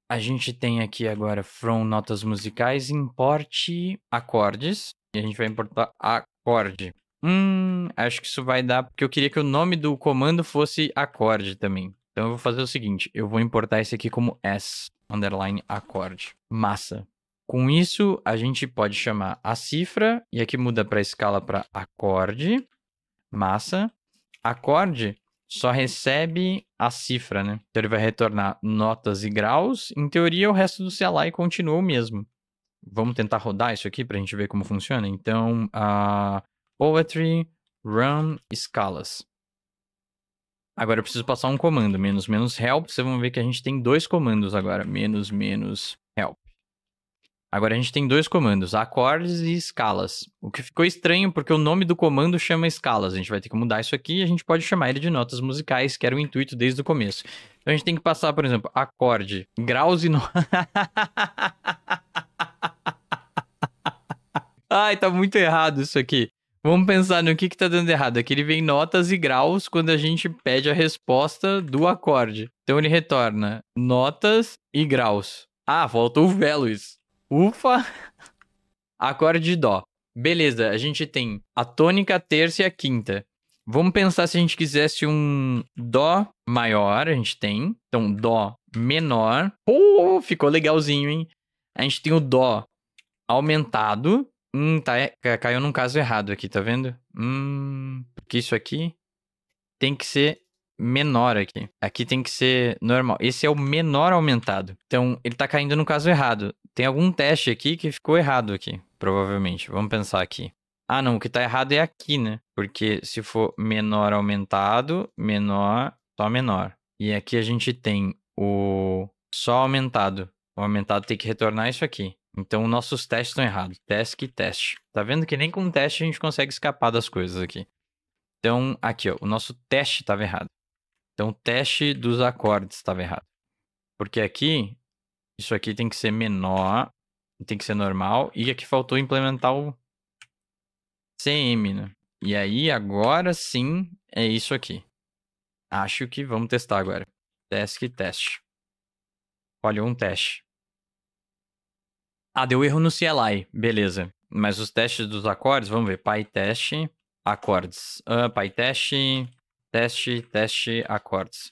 A gente tem aqui agora from notas musicais, importe acordes. E a gente vai importar acorde. Hum, acho que isso vai dar, porque eu queria que o nome do comando fosse acorde também. Então eu vou fazer o seguinte, eu vou importar esse aqui como S, underline acorde. Massa. Com isso, a gente pode chamar a cifra, e aqui muda para a escala para acorde, massa. Acorde só recebe a cifra, né? Então ele vai retornar notas e graus. Em teoria, o resto do CLI continua o mesmo. Vamos tentar rodar isso aqui para a gente ver como funciona? Então, a poetry run escalas. Agora eu preciso passar um comando, menos menos help. Vocês vão ver que a gente tem dois comandos agora, menos menos help. Agora a gente tem dois comandos, acordes e escalas. O que ficou estranho porque o nome do comando chama escalas. A gente vai ter que mudar isso aqui e a gente pode chamar ele de notas musicais, que era o intuito desde o começo. Então a gente tem que passar, por exemplo, acorde, graus e notas. Ai, tá muito errado isso aqui. Vamos pensar no que que tá dando errado. Aqui ele vem notas e graus quando a gente pede a resposta do acorde. Então ele retorna notas e graus. Ah, faltou o veloz ufa, acorde de dó. Beleza, a gente tem a tônica, a terça e a quinta. Vamos pensar se a gente quisesse um dó maior, a gente tem. Então, dó menor. ficou legalzinho, hein? A gente tem o dó aumentado. Hum, tá, é, caiu num caso errado aqui, tá vendo? Hum, porque isso aqui tem que ser menor aqui. Aqui tem que ser normal. Esse é o menor aumentado. Então, ele tá caindo no caso errado. Tem algum teste aqui que ficou errado aqui, provavelmente. Vamos pensar aqui. Ah, não, o que tá errado é aqui, né? Porque se for menor aumentado, menor, só menor. E aqui a gente tem o só aumentado. O aumentado tem que retornar isso aqui. Então, nossos testes estão errados. Test e teste. Tá vendo que nem com teste a gente consegue escapar das coisas aqui. Então, aqui, ó, o nosso teste estava errado. Então, teste dos acordes estava errado. Porque aqui, isso aqui tem que ser menor, tem que ser normal, e aqui faltou implementar o CM, né? E aí, agora sim, é isso aqui. Acho que vamos testar agora. Teste, teste. Olha, um teste. Ah, deu erro no CLI. Beleza. Mas os testes dos acordes, vamos ver. PyTest, acordes. Uh, ah, PyTest, Teste, teste, acordes.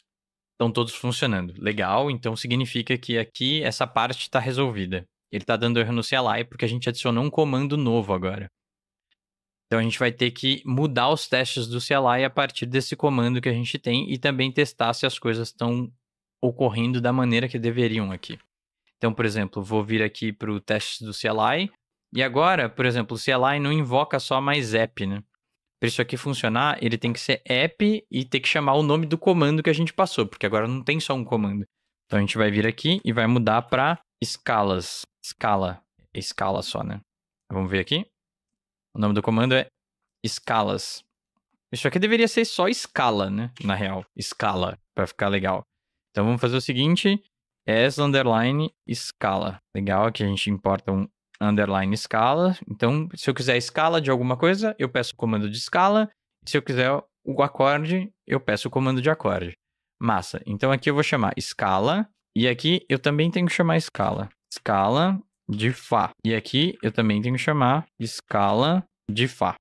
Estão todos funcionando. Legal, então significa que aqui essa parte está resolvida. Ele está dando erro no CLI porque a gente adicionou um comando novo agora. Então a gente vai ter que mudar os testes do CLI a partir desse comando que a gente tem e também testar se as coisas estão ocorrendo da maneira que deveriam aqui. Então, por exemplo, vou vir aqui para o teste do CLI. E agora, por exemplo, o CLI não invoca só mais app, né? para isso aqui funcionar, ele tem que ser app e ter que chamar o nome do comando que a gente passou, porque agora não tem só um comando. Então a gente vai vir aqui e vai mudar para escalas. Escala. Escala só, né? Vamos ver aqui. O nome do comando é escalas. Isso aqui deveria ser só escala, né? Na real, escala, para ficar legal. Então vamos fazer o seguinte: as underline escala. Legal, aqui a gente importa um underline escala. Então, se eu quiser escala de alguma coisa, eu peço o comando de escala. Se eu quiser o acorde, eu peço o comando de acorde. Massa. Então, aqui eu vou chamar escala. E aqui eu também tenho que chamar escala. Escala de Fá. E aqui eu também tenho que chamar escala de Fá.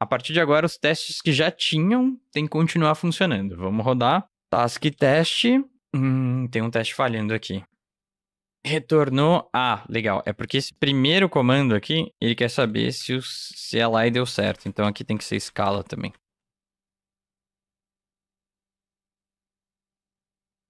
A partir de agora, os testes que já tinham têm que continuar funcionando. Vamos rodar. Task teste. Hum, tem um teste falhando aqui retornou. Ah, legal. É porque esse primeiro comando aqui, ele quer saber se, o, se a lie deu certo. Então aqui tem que ser escala também.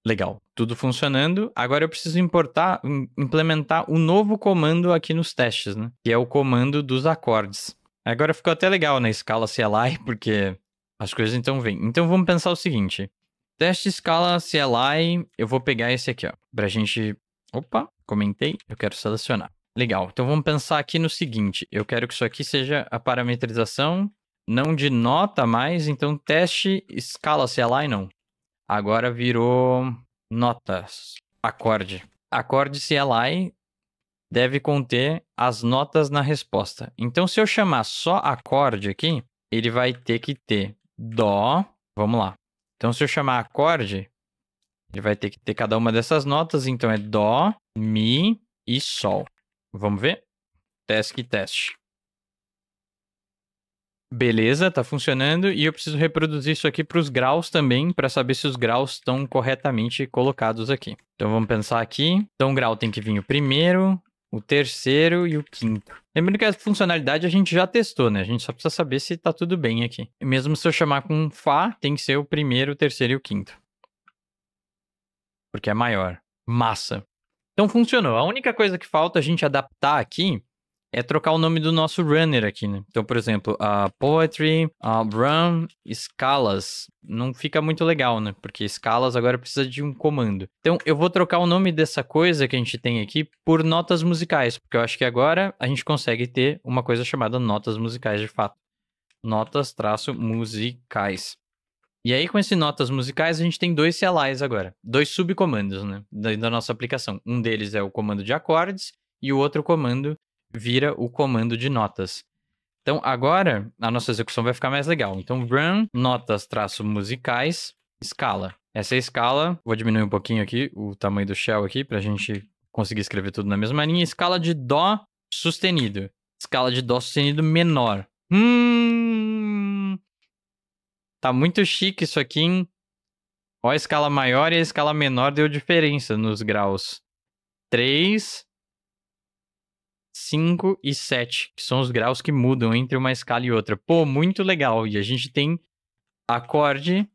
Legal, tudo funcionando. Agora eu preciso importar, implementar um novo comando aqui nos testes, né? Que é o comando dos acordes. Agora ficou até legal na escala CLI, porque as coisas então vêm. Então vamos pensar o seguinte. Teste escala CLI, eu vou pegar esse aqui, ó. Pra gente Opa, comentei, eu quero selecionar. Legal, então vamos pensar aqui no seguinte, eu quero que isso aqui seja a parametrização, não de nota mais, então teste escala, se é lá e não. Agora virou notas, acorde. Acorde CLI deve conter as notas na resposta. Então, se eu chamar só acorde aqui, ele vai ter que ter Dó. Vamos lá. Então, se eu chamar acorde, ele vai ter que ter cada uma dessas notas, então é Dó, Mi e Sol. Vamos ver? Teste, teste. Beleza, tá funcionando. E eu preciso reproduzir isso aqui para os graus também, para saber se os graus estão corretamente colocados aqui. Então vamos pensar aqui. Então o grau tem que vir o primeiro, o terceiro e o quinto. Lembrando que a funcionalidade a gente já testou, né? A gente só precisa saber se tá tudo bem aqui. mesmo se eu chamar com Fá, tem que ser o primeiro, o terceiro e o quinto porque é maior. Massa. Então funcionou. A única coisa que falta a gente adaptar aqui é trocar o nome do nosso runner aqui, né? Então, por exemplo, a uh, poetry, a uh, run, escalas, não fica muito legal, né? Porque escalas agora precisa de um comando. Então, eu vou trocar o nome dessa coisa que a gente tem aqui por notas musicais, porque eu acho que agora a gente consegue ter uma coisa chamada notas musicais de fato. Notas traço musicais. E aí, com esse notas musicais, a gente tem dois CLIs agora, dois subcomandos, né, da, da, nossa aplicação. Um deles é o comando de acordes e o outro comando vira o comando de notas. Então, agora a nossa execução vai ficar mais legal. Então, run notas traço musicais escala. Essa é escala, vou diminuir um pouquinho aqui o tamanho do shell aqui para a gente conseguir escrever tudo na mesma linha. Escala de dó sustenido. Escala de dó sustenido menor. Hum, tá muito chique isso aqui, hein? Ó, a escala maior e a escala menor deu diferença nos graus. 3, 5 e 7, que são os graus que mudam entre uma escala e outra. Pô, muito legal. E a gente tem acorde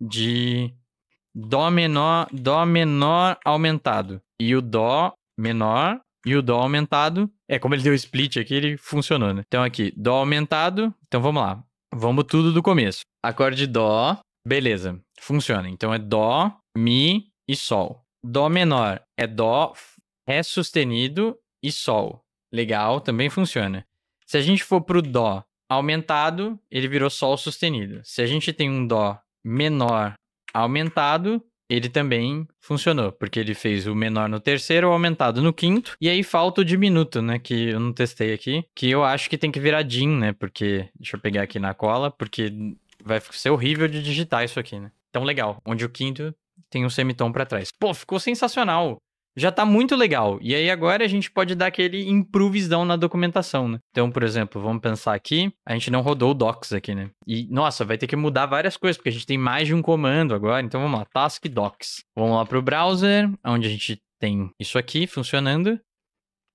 de dó menor, dó menor aumentado. E o dó menor e o dó aumentado. É, como ele deu split aqui, ele funcionou, né? Então aqui, dó aumentado. Então vamos lá. Vamos tudo do começo. Acorde Dó, beleza, funciona. Então é Dó, Mi e Sol. Dó menor é Dó, Ré sustenido e Sol. Legal, também funciona. Se a gente for pro Dó aumentado, ele virou Sol sustenido. Se a gente tem um Dó menor aumentado, ele também funcionou, porque ele fez o menor no terceiro, o aumentado no quinto, e aí falta o diminuto, né, que eu não testei aqui, que eu acho que tem que virar DIN, né, porque, deixa eu pegar aqui na cola, porque vai ser horrível de digitar isso aqui, né. Então, legal, onde o quinto tem um semitom para trás. Pô, ficou sensacional já tá muito legal. E aí agora a gente pode dar aquele improvisão na documentação, né? Então, por exemplo, vamos pensar aqui, a gente não rodou o docs aqui, né? E, nossa, vai ter que mudar várias coisas, porque a gente tem mais de um comando agora. Então, vamos lá, task docs. Vamos lá pro browser, onde a gente tem isso aqui funcionando.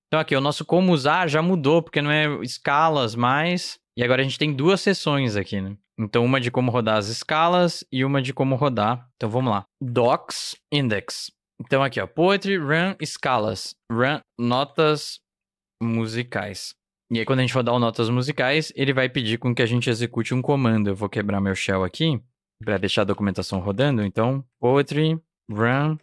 Então, aqui, o nosso como usar já mudou, porque não é escalas mais. E agora a gente tem duas sessões aqui, né? Então, uma de como rodar as escalas e uma de como rodar. Então, vamos lá. Docs index. Então aqui, ó, poetry, run, escalas, run, notas musicais. E aí quando a gente for dar o notas musicais, ele vai pedir com que a gente execute um comando. Eu vou quebrar meu shell aqui para deixar a documentação rodando. Então, poetry, run,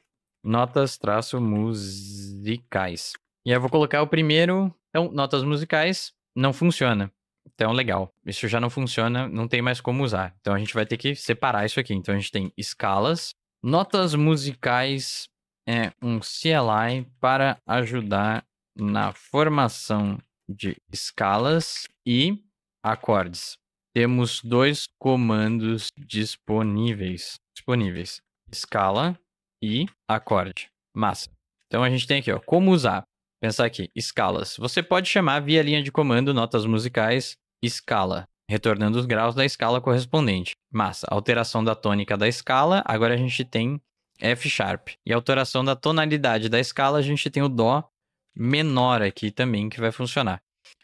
notas, traço, musicais. E aí eu vou colocar o primeiro, então, notas musicais, não funciona. Então, legal. Isso já não funciona, não tem mais como usar. Então, a gente vai ter que separar isso aqui. Então, a gente tem escalas, notas musicais é um CLI para ajudar na formação de escalas e acordes. Temos dois comandos disponíveis, disponíveis: escala e acorde. Massa. Então a gente tem aqui, ó, como usar. Pensar aqui, escalas. Você pode chamar via linha de comando notas musicais escala, retornando os graus da escala correspondente. Massa. Alteração da tônica da escala. Agora a gente tem F sharp. E a alteração da tonalidade da escala, a gente tem o dó menor aqui também que vai funcionar.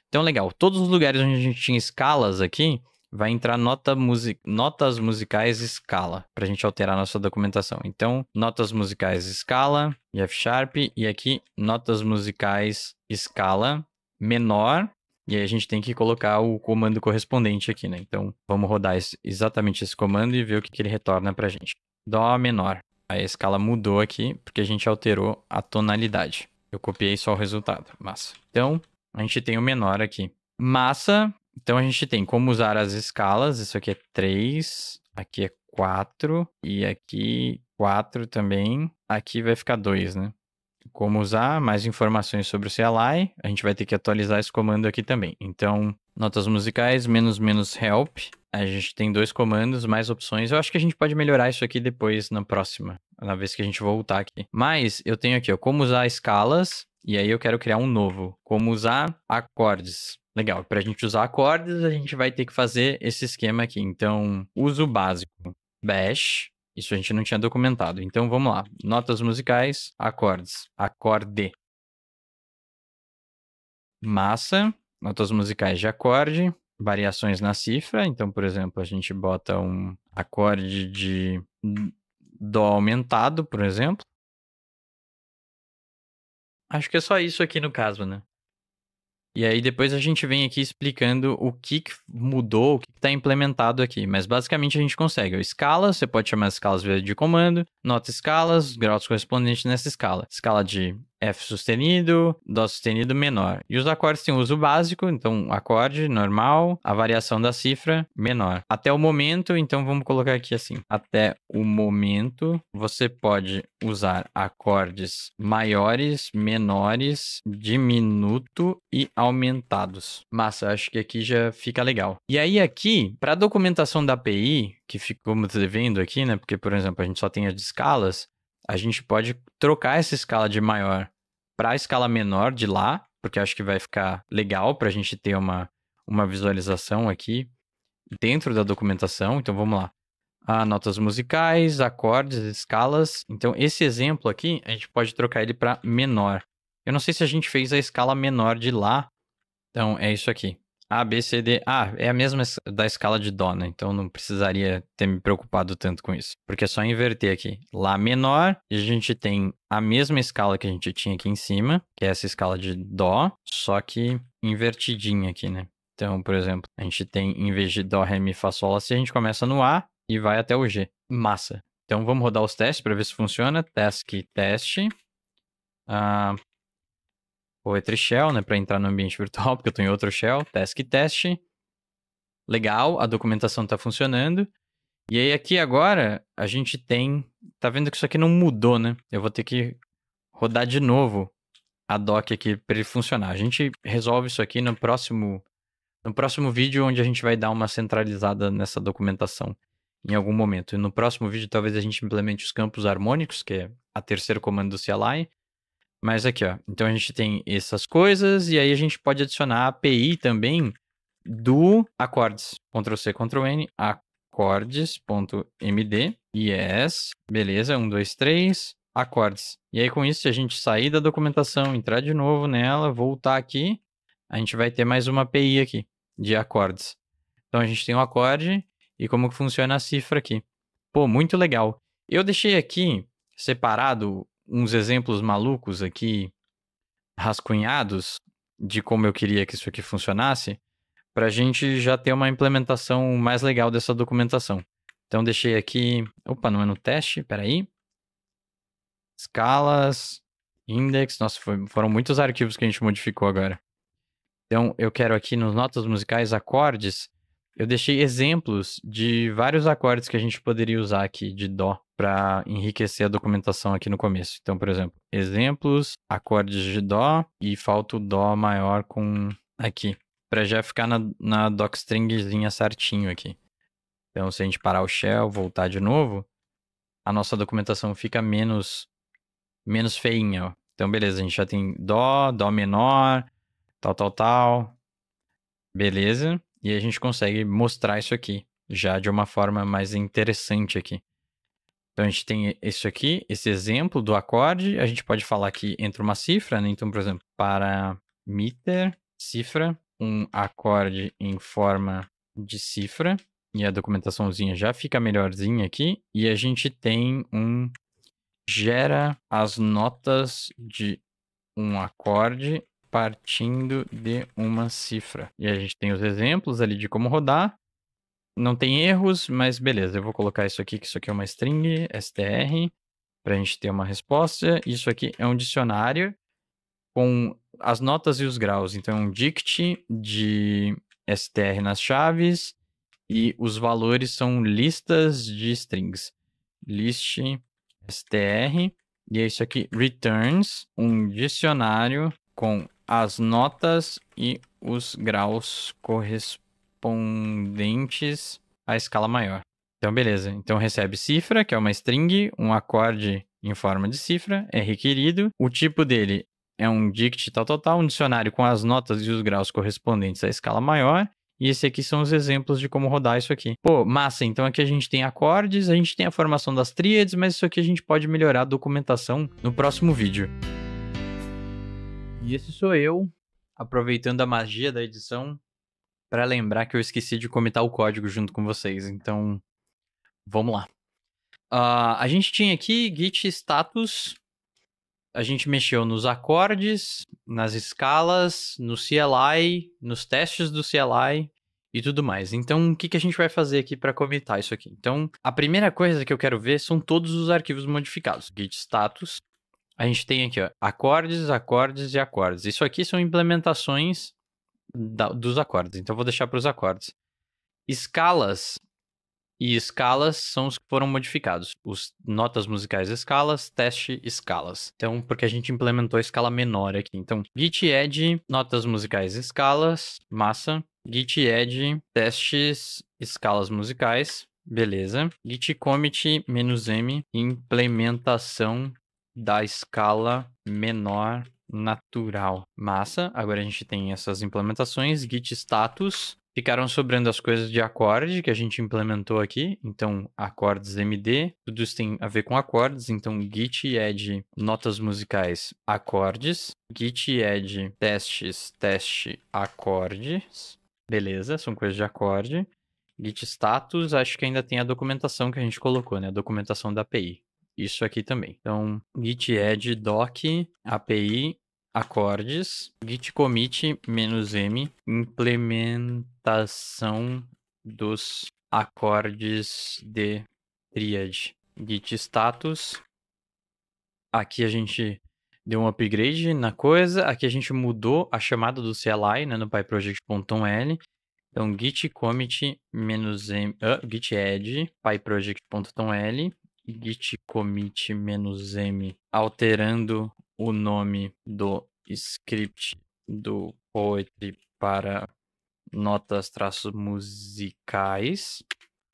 Então legal, todos os lugares onde a gente tinha escalas aqui, vai entrar nota music... notas musicais escala para a gente alterar nossa documentação. Então, notas musicais escala, F sharp e aqui notas musicais escala menor e aí a gente tem que colocar o comando correspondente aqui, né? Então, vamos rodar esse, exatamente esse comando e ver o que, que ele retorna para a gente. Dó menor a escala mudou aqui, porque a gente alterou a tonalidade. Eu copiei só o resultado, massa. Então, a gente tem o menor aqui. Massa, então a gente tem como usar as escalas, isso aqui é 3, aqui é 4 e aqui 4 também. Aqui vai ficar 2, né? Como usar, mais informações sobre o CLI, a gente vai ter que atualizar esse comando aqui também. Então, notas musicais, menos menos help, a gente tem dois comandos, mais opções. Eu acho que a gente pode melhorar isso aqui depois, na próxima, na vez que a gente voltar aqui. Mas eu tenho aqui, ó, como usar escalas, e aí eu quero criar um novo. Como usar acordes. Legal, para a gente usar acordes, a gente vai ter que fazer esse esquema aqui. Então, uso básico, bash, isso a gente não tinha documentado. Então vamos lá. Notas musicais, acordes. Acorde. Massa. Notas musicais de acorde variações na cifra. Então, por exemplo, a gente bota um acorde de Dó aumentado, por exemplo. Acho que é só isso aqui no caso, né? E aí depois a gente vem aqui explicando o que, mudou, o que está implementado aqui. Mas basicamente a gente consegue escala, você pode chamar escalas de comando, nota escalas, graus correspondentes nessa escala. Escala de F sustenido, Dó sustenido menor. E os acordes têm uso básico, então acorde normal, a variação da cifra menor. Até o momento, então vamos colocar aqui assim: até o momento, você pode usar acordes maiores, menores, diminuto e aumentados. Massa, acho que aqui já fica legal. E aí, aqui, para a documentação da API, que ficou devendo aqui, né? Porque, por exemplo, a gente só tem as escalas, a gente pode trocar essa escala de maior para a escala menor de lá, porque acho que vai ficar legal para a gente ter uma, uma visualização aqui dentro da documentação. Então vamos lá. Ah, notas musicais, acordes, escalas. Então esse exemplo aqui, a gente pode trocar ele para menor. Eu não sei se a gente fez a escala menor de lá. Então é isso aqui. A, B, C, D. Ah, é a mesma da escala de Dó, né? Então não precisaria ter me preocupado tanto com isso. Porque é só inverter aqui. Lá menor, e a gente tem a mesma escala que a gente tinha aqui em cima, que é essa escala de Dó, só que invertidinha aqui, né? Então, por exemplo, a gente tem, em vez de Dó, Ré, Mi, Fá, Sol, Lá, a gente começa no A e vai até o G. Massa. Então vamos rodar os testes para ver se funciona. Task, teste. Ah, ou entre shell, né, para entrar no ambiente virtual, porque eu estou em outro shell, task test. Legal, a documentação está funcionando. E aí aqui agora a gente tem, tá vendo que isso aqui não mudou, né? Eu vou ter que rodar de novo a doc aqui para ele funcionar. A gente resolve isso aqui no próximo no próximo vídeo onde a gente vai dar uma centralizada nessa documentação em algum momento. E no próximo vídeo talvez a gente implemente os campos harmônicos, que é a terceiro comando do CLI, mas aqui, ó. Então a gente tem essas coisas e aí a gente pode adicionar a API também do acordes. Ctrl C, Ctrl N, acordes.md, yes, beleza, 1, 2, 3, acordes. E aí com isso, se a gente sair da documentação, entrar de novo nela, voltar aqui, a gente vai ter mais uma API aqui de acordes. Então a gente tem o um acorde e como que funciona a cifra aqui. Pô, muito legal. Eu deixei aqui separado uns exemplos malucos aqui, rascunhados, de como eu queria que isso aqui funcionasse, para a gente já ter uma implementação mais legal dessa documentação. Então, deixei aqui. Opa, não é no teste, peraí. Escalas, index. Nossa, foi... foram muitos arquivos que a gente modificou agora. Então, eu quero aqui nos notas musicais acordes eu deixei exemplos de vários acordes que a gente poderia usar aqui de dó para enriquecer a documentação aqui no começo. Então, por exemplo, exemplos, acordes de dó e falta o dó maior com aqui, para já ficar na, na docstringzinha certinho aqui. Então, se a gente parar o shell, voltar de novo, a nossa documentação fica menos menos feinha. Ó. Então, beleza, a gente já tem dó, dó menor, tal, tal, tal. Beleza. E a gente consegue mostrar isso aqui, já de uma forma mais interessante aqui. Então a gente tem isso aqui, esse exemplo do acorde, a gente pode falar que entra uma cifra, né? Então, por exemplo, para meter, cifra, um acorde em forma de cifra, e a documentaçãozinha já fica melhorzinha aqui, e a gente tem um gera as notas de um acorde partindo de uma cifra. E a gente tem os exemplos ali de como rodar. Não tem erros, mas beleza, eu vou colocar isso aqui, que isso aqui é uma string, str, para a gente ter uma resposta. Isso aqui é um dicionário com as notas e os graus. Então, é um dict de str nas chaves e os valores são listas de strings. List str e é isso aqui returns um dicionário com as notas e os graus correspondentes à escala maior. Então, beleza. Então, recebe cifra, que é uma string, um acorde em forma de cifra, é requerido. O tipo dele é um dict tal, tal, tal, um dicionário com as notas e os graus correspondentes à escala maior. E esse aqui são os exemplos de como rodar isso aqui. Pô, massa, então aqui a gente tem acordes, a gente tem a formação das tríades, mas isso aqui a gente pode melhorar a documentação no próximo vídeo. E esse sou eu, aproveitando a magia da edição, para lembrar que eu esqueci de comentar o código junto com vocês. Então, vamos lá. Uh, a gente tinha aqui git status. A gente mexeu nos acordes, nas escalas, no CLI, nos testes do CLI e tudo mais. Então, o que, que a gente vai fazer aqui para comentar isso aqui? Então, a primeira coisa que eu quero ver são todos os arquivos modificados. Git status, a gente tem aqui ó, acordes, acordes e acordes. Isso aqui são implementações da, dos acordes, então eu vou deixar para os acordes. Escalas e escalas são os que foram modificados. Os notas musicais escalas, teste escalas. Então, porque a gente implementou a escala menor aqui. Então, git add notas musicais escalas, massa. Git add testes escalas musicais, beleza. Git commit -m implementação da escala menor natural. Massa, agora a gente tem essas implementações, git status, Ficaram sobrando as coisas de acorde que a gente implementou aqui. Então, acordes MD, tudo isso tem a ver com acordes. Então, git add notas musicais, acordes. Git add testes, teste, acordes. Beleza, são coisas de acorde. Git status, acho que ainda tem a documentação que a gente colocou, né? A documentação da API isso aqui também. Então, git add doc API acordes, git commit "-m", implementação dos acordes de triad. Git status, aqui a gente deu um upgrade na coisa, aqui a gente mudou a chamada do CLI, né, no pyproject.l, então git commit "-m", uh, git add pyproject.l, git commit "-m", alterando o nome do script do Poetry para notas traços musicais.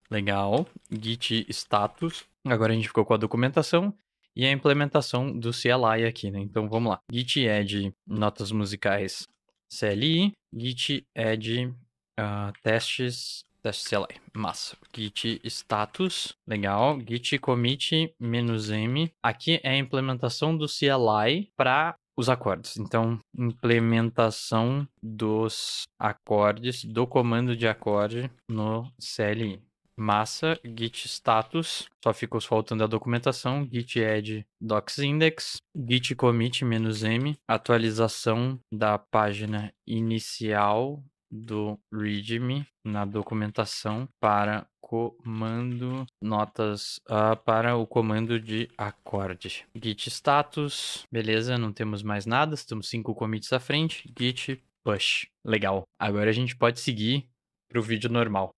Legal. Git status. Agora a gente ficou com a documentação e a implementação do CLI aqui, né? Então vamos lá. Git add notas musicais CLI, Git add uh, testes CLI Massa. Git status. Legal. Git commit -m. Aqui é a implementação do CLI para os acordes. Então, implementação dos acordes, do comando de acorde no CLI. Massa, git status, só ficou faltando a documentação, git add docs index, git commit -m, atualização da página inicial do README na documentação para comando notas uh, para o comando de acorde. Git status, beleza, não temos mais nada, estamos cinco commits à frente. Git push, legal. Agora a gente pode seguir para o vídeo normal.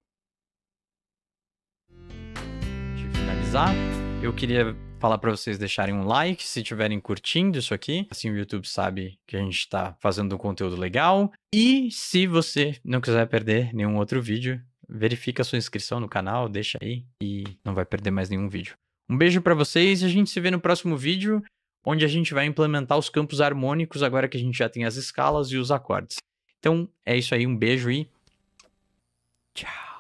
Deixa eu finalizar. Eu queria falar para vocês deixarem um like se estiverem curtindo isso aqui. Assim o YouTube sabe que a gente está fazendo um conteúdo legal. E se você não quiser perder nenhum outro vídeo, verifica a sua inscrição no canal, deixa aí e não vai perder mais nenhum vídeo. Um beijo para vocês e a gente se vê no próximo vídeo, onde a gente vai implementar os campos harmônicos agora que a gente já tem as escalas e os acordes. Então é isso aí, um beijo e tchau.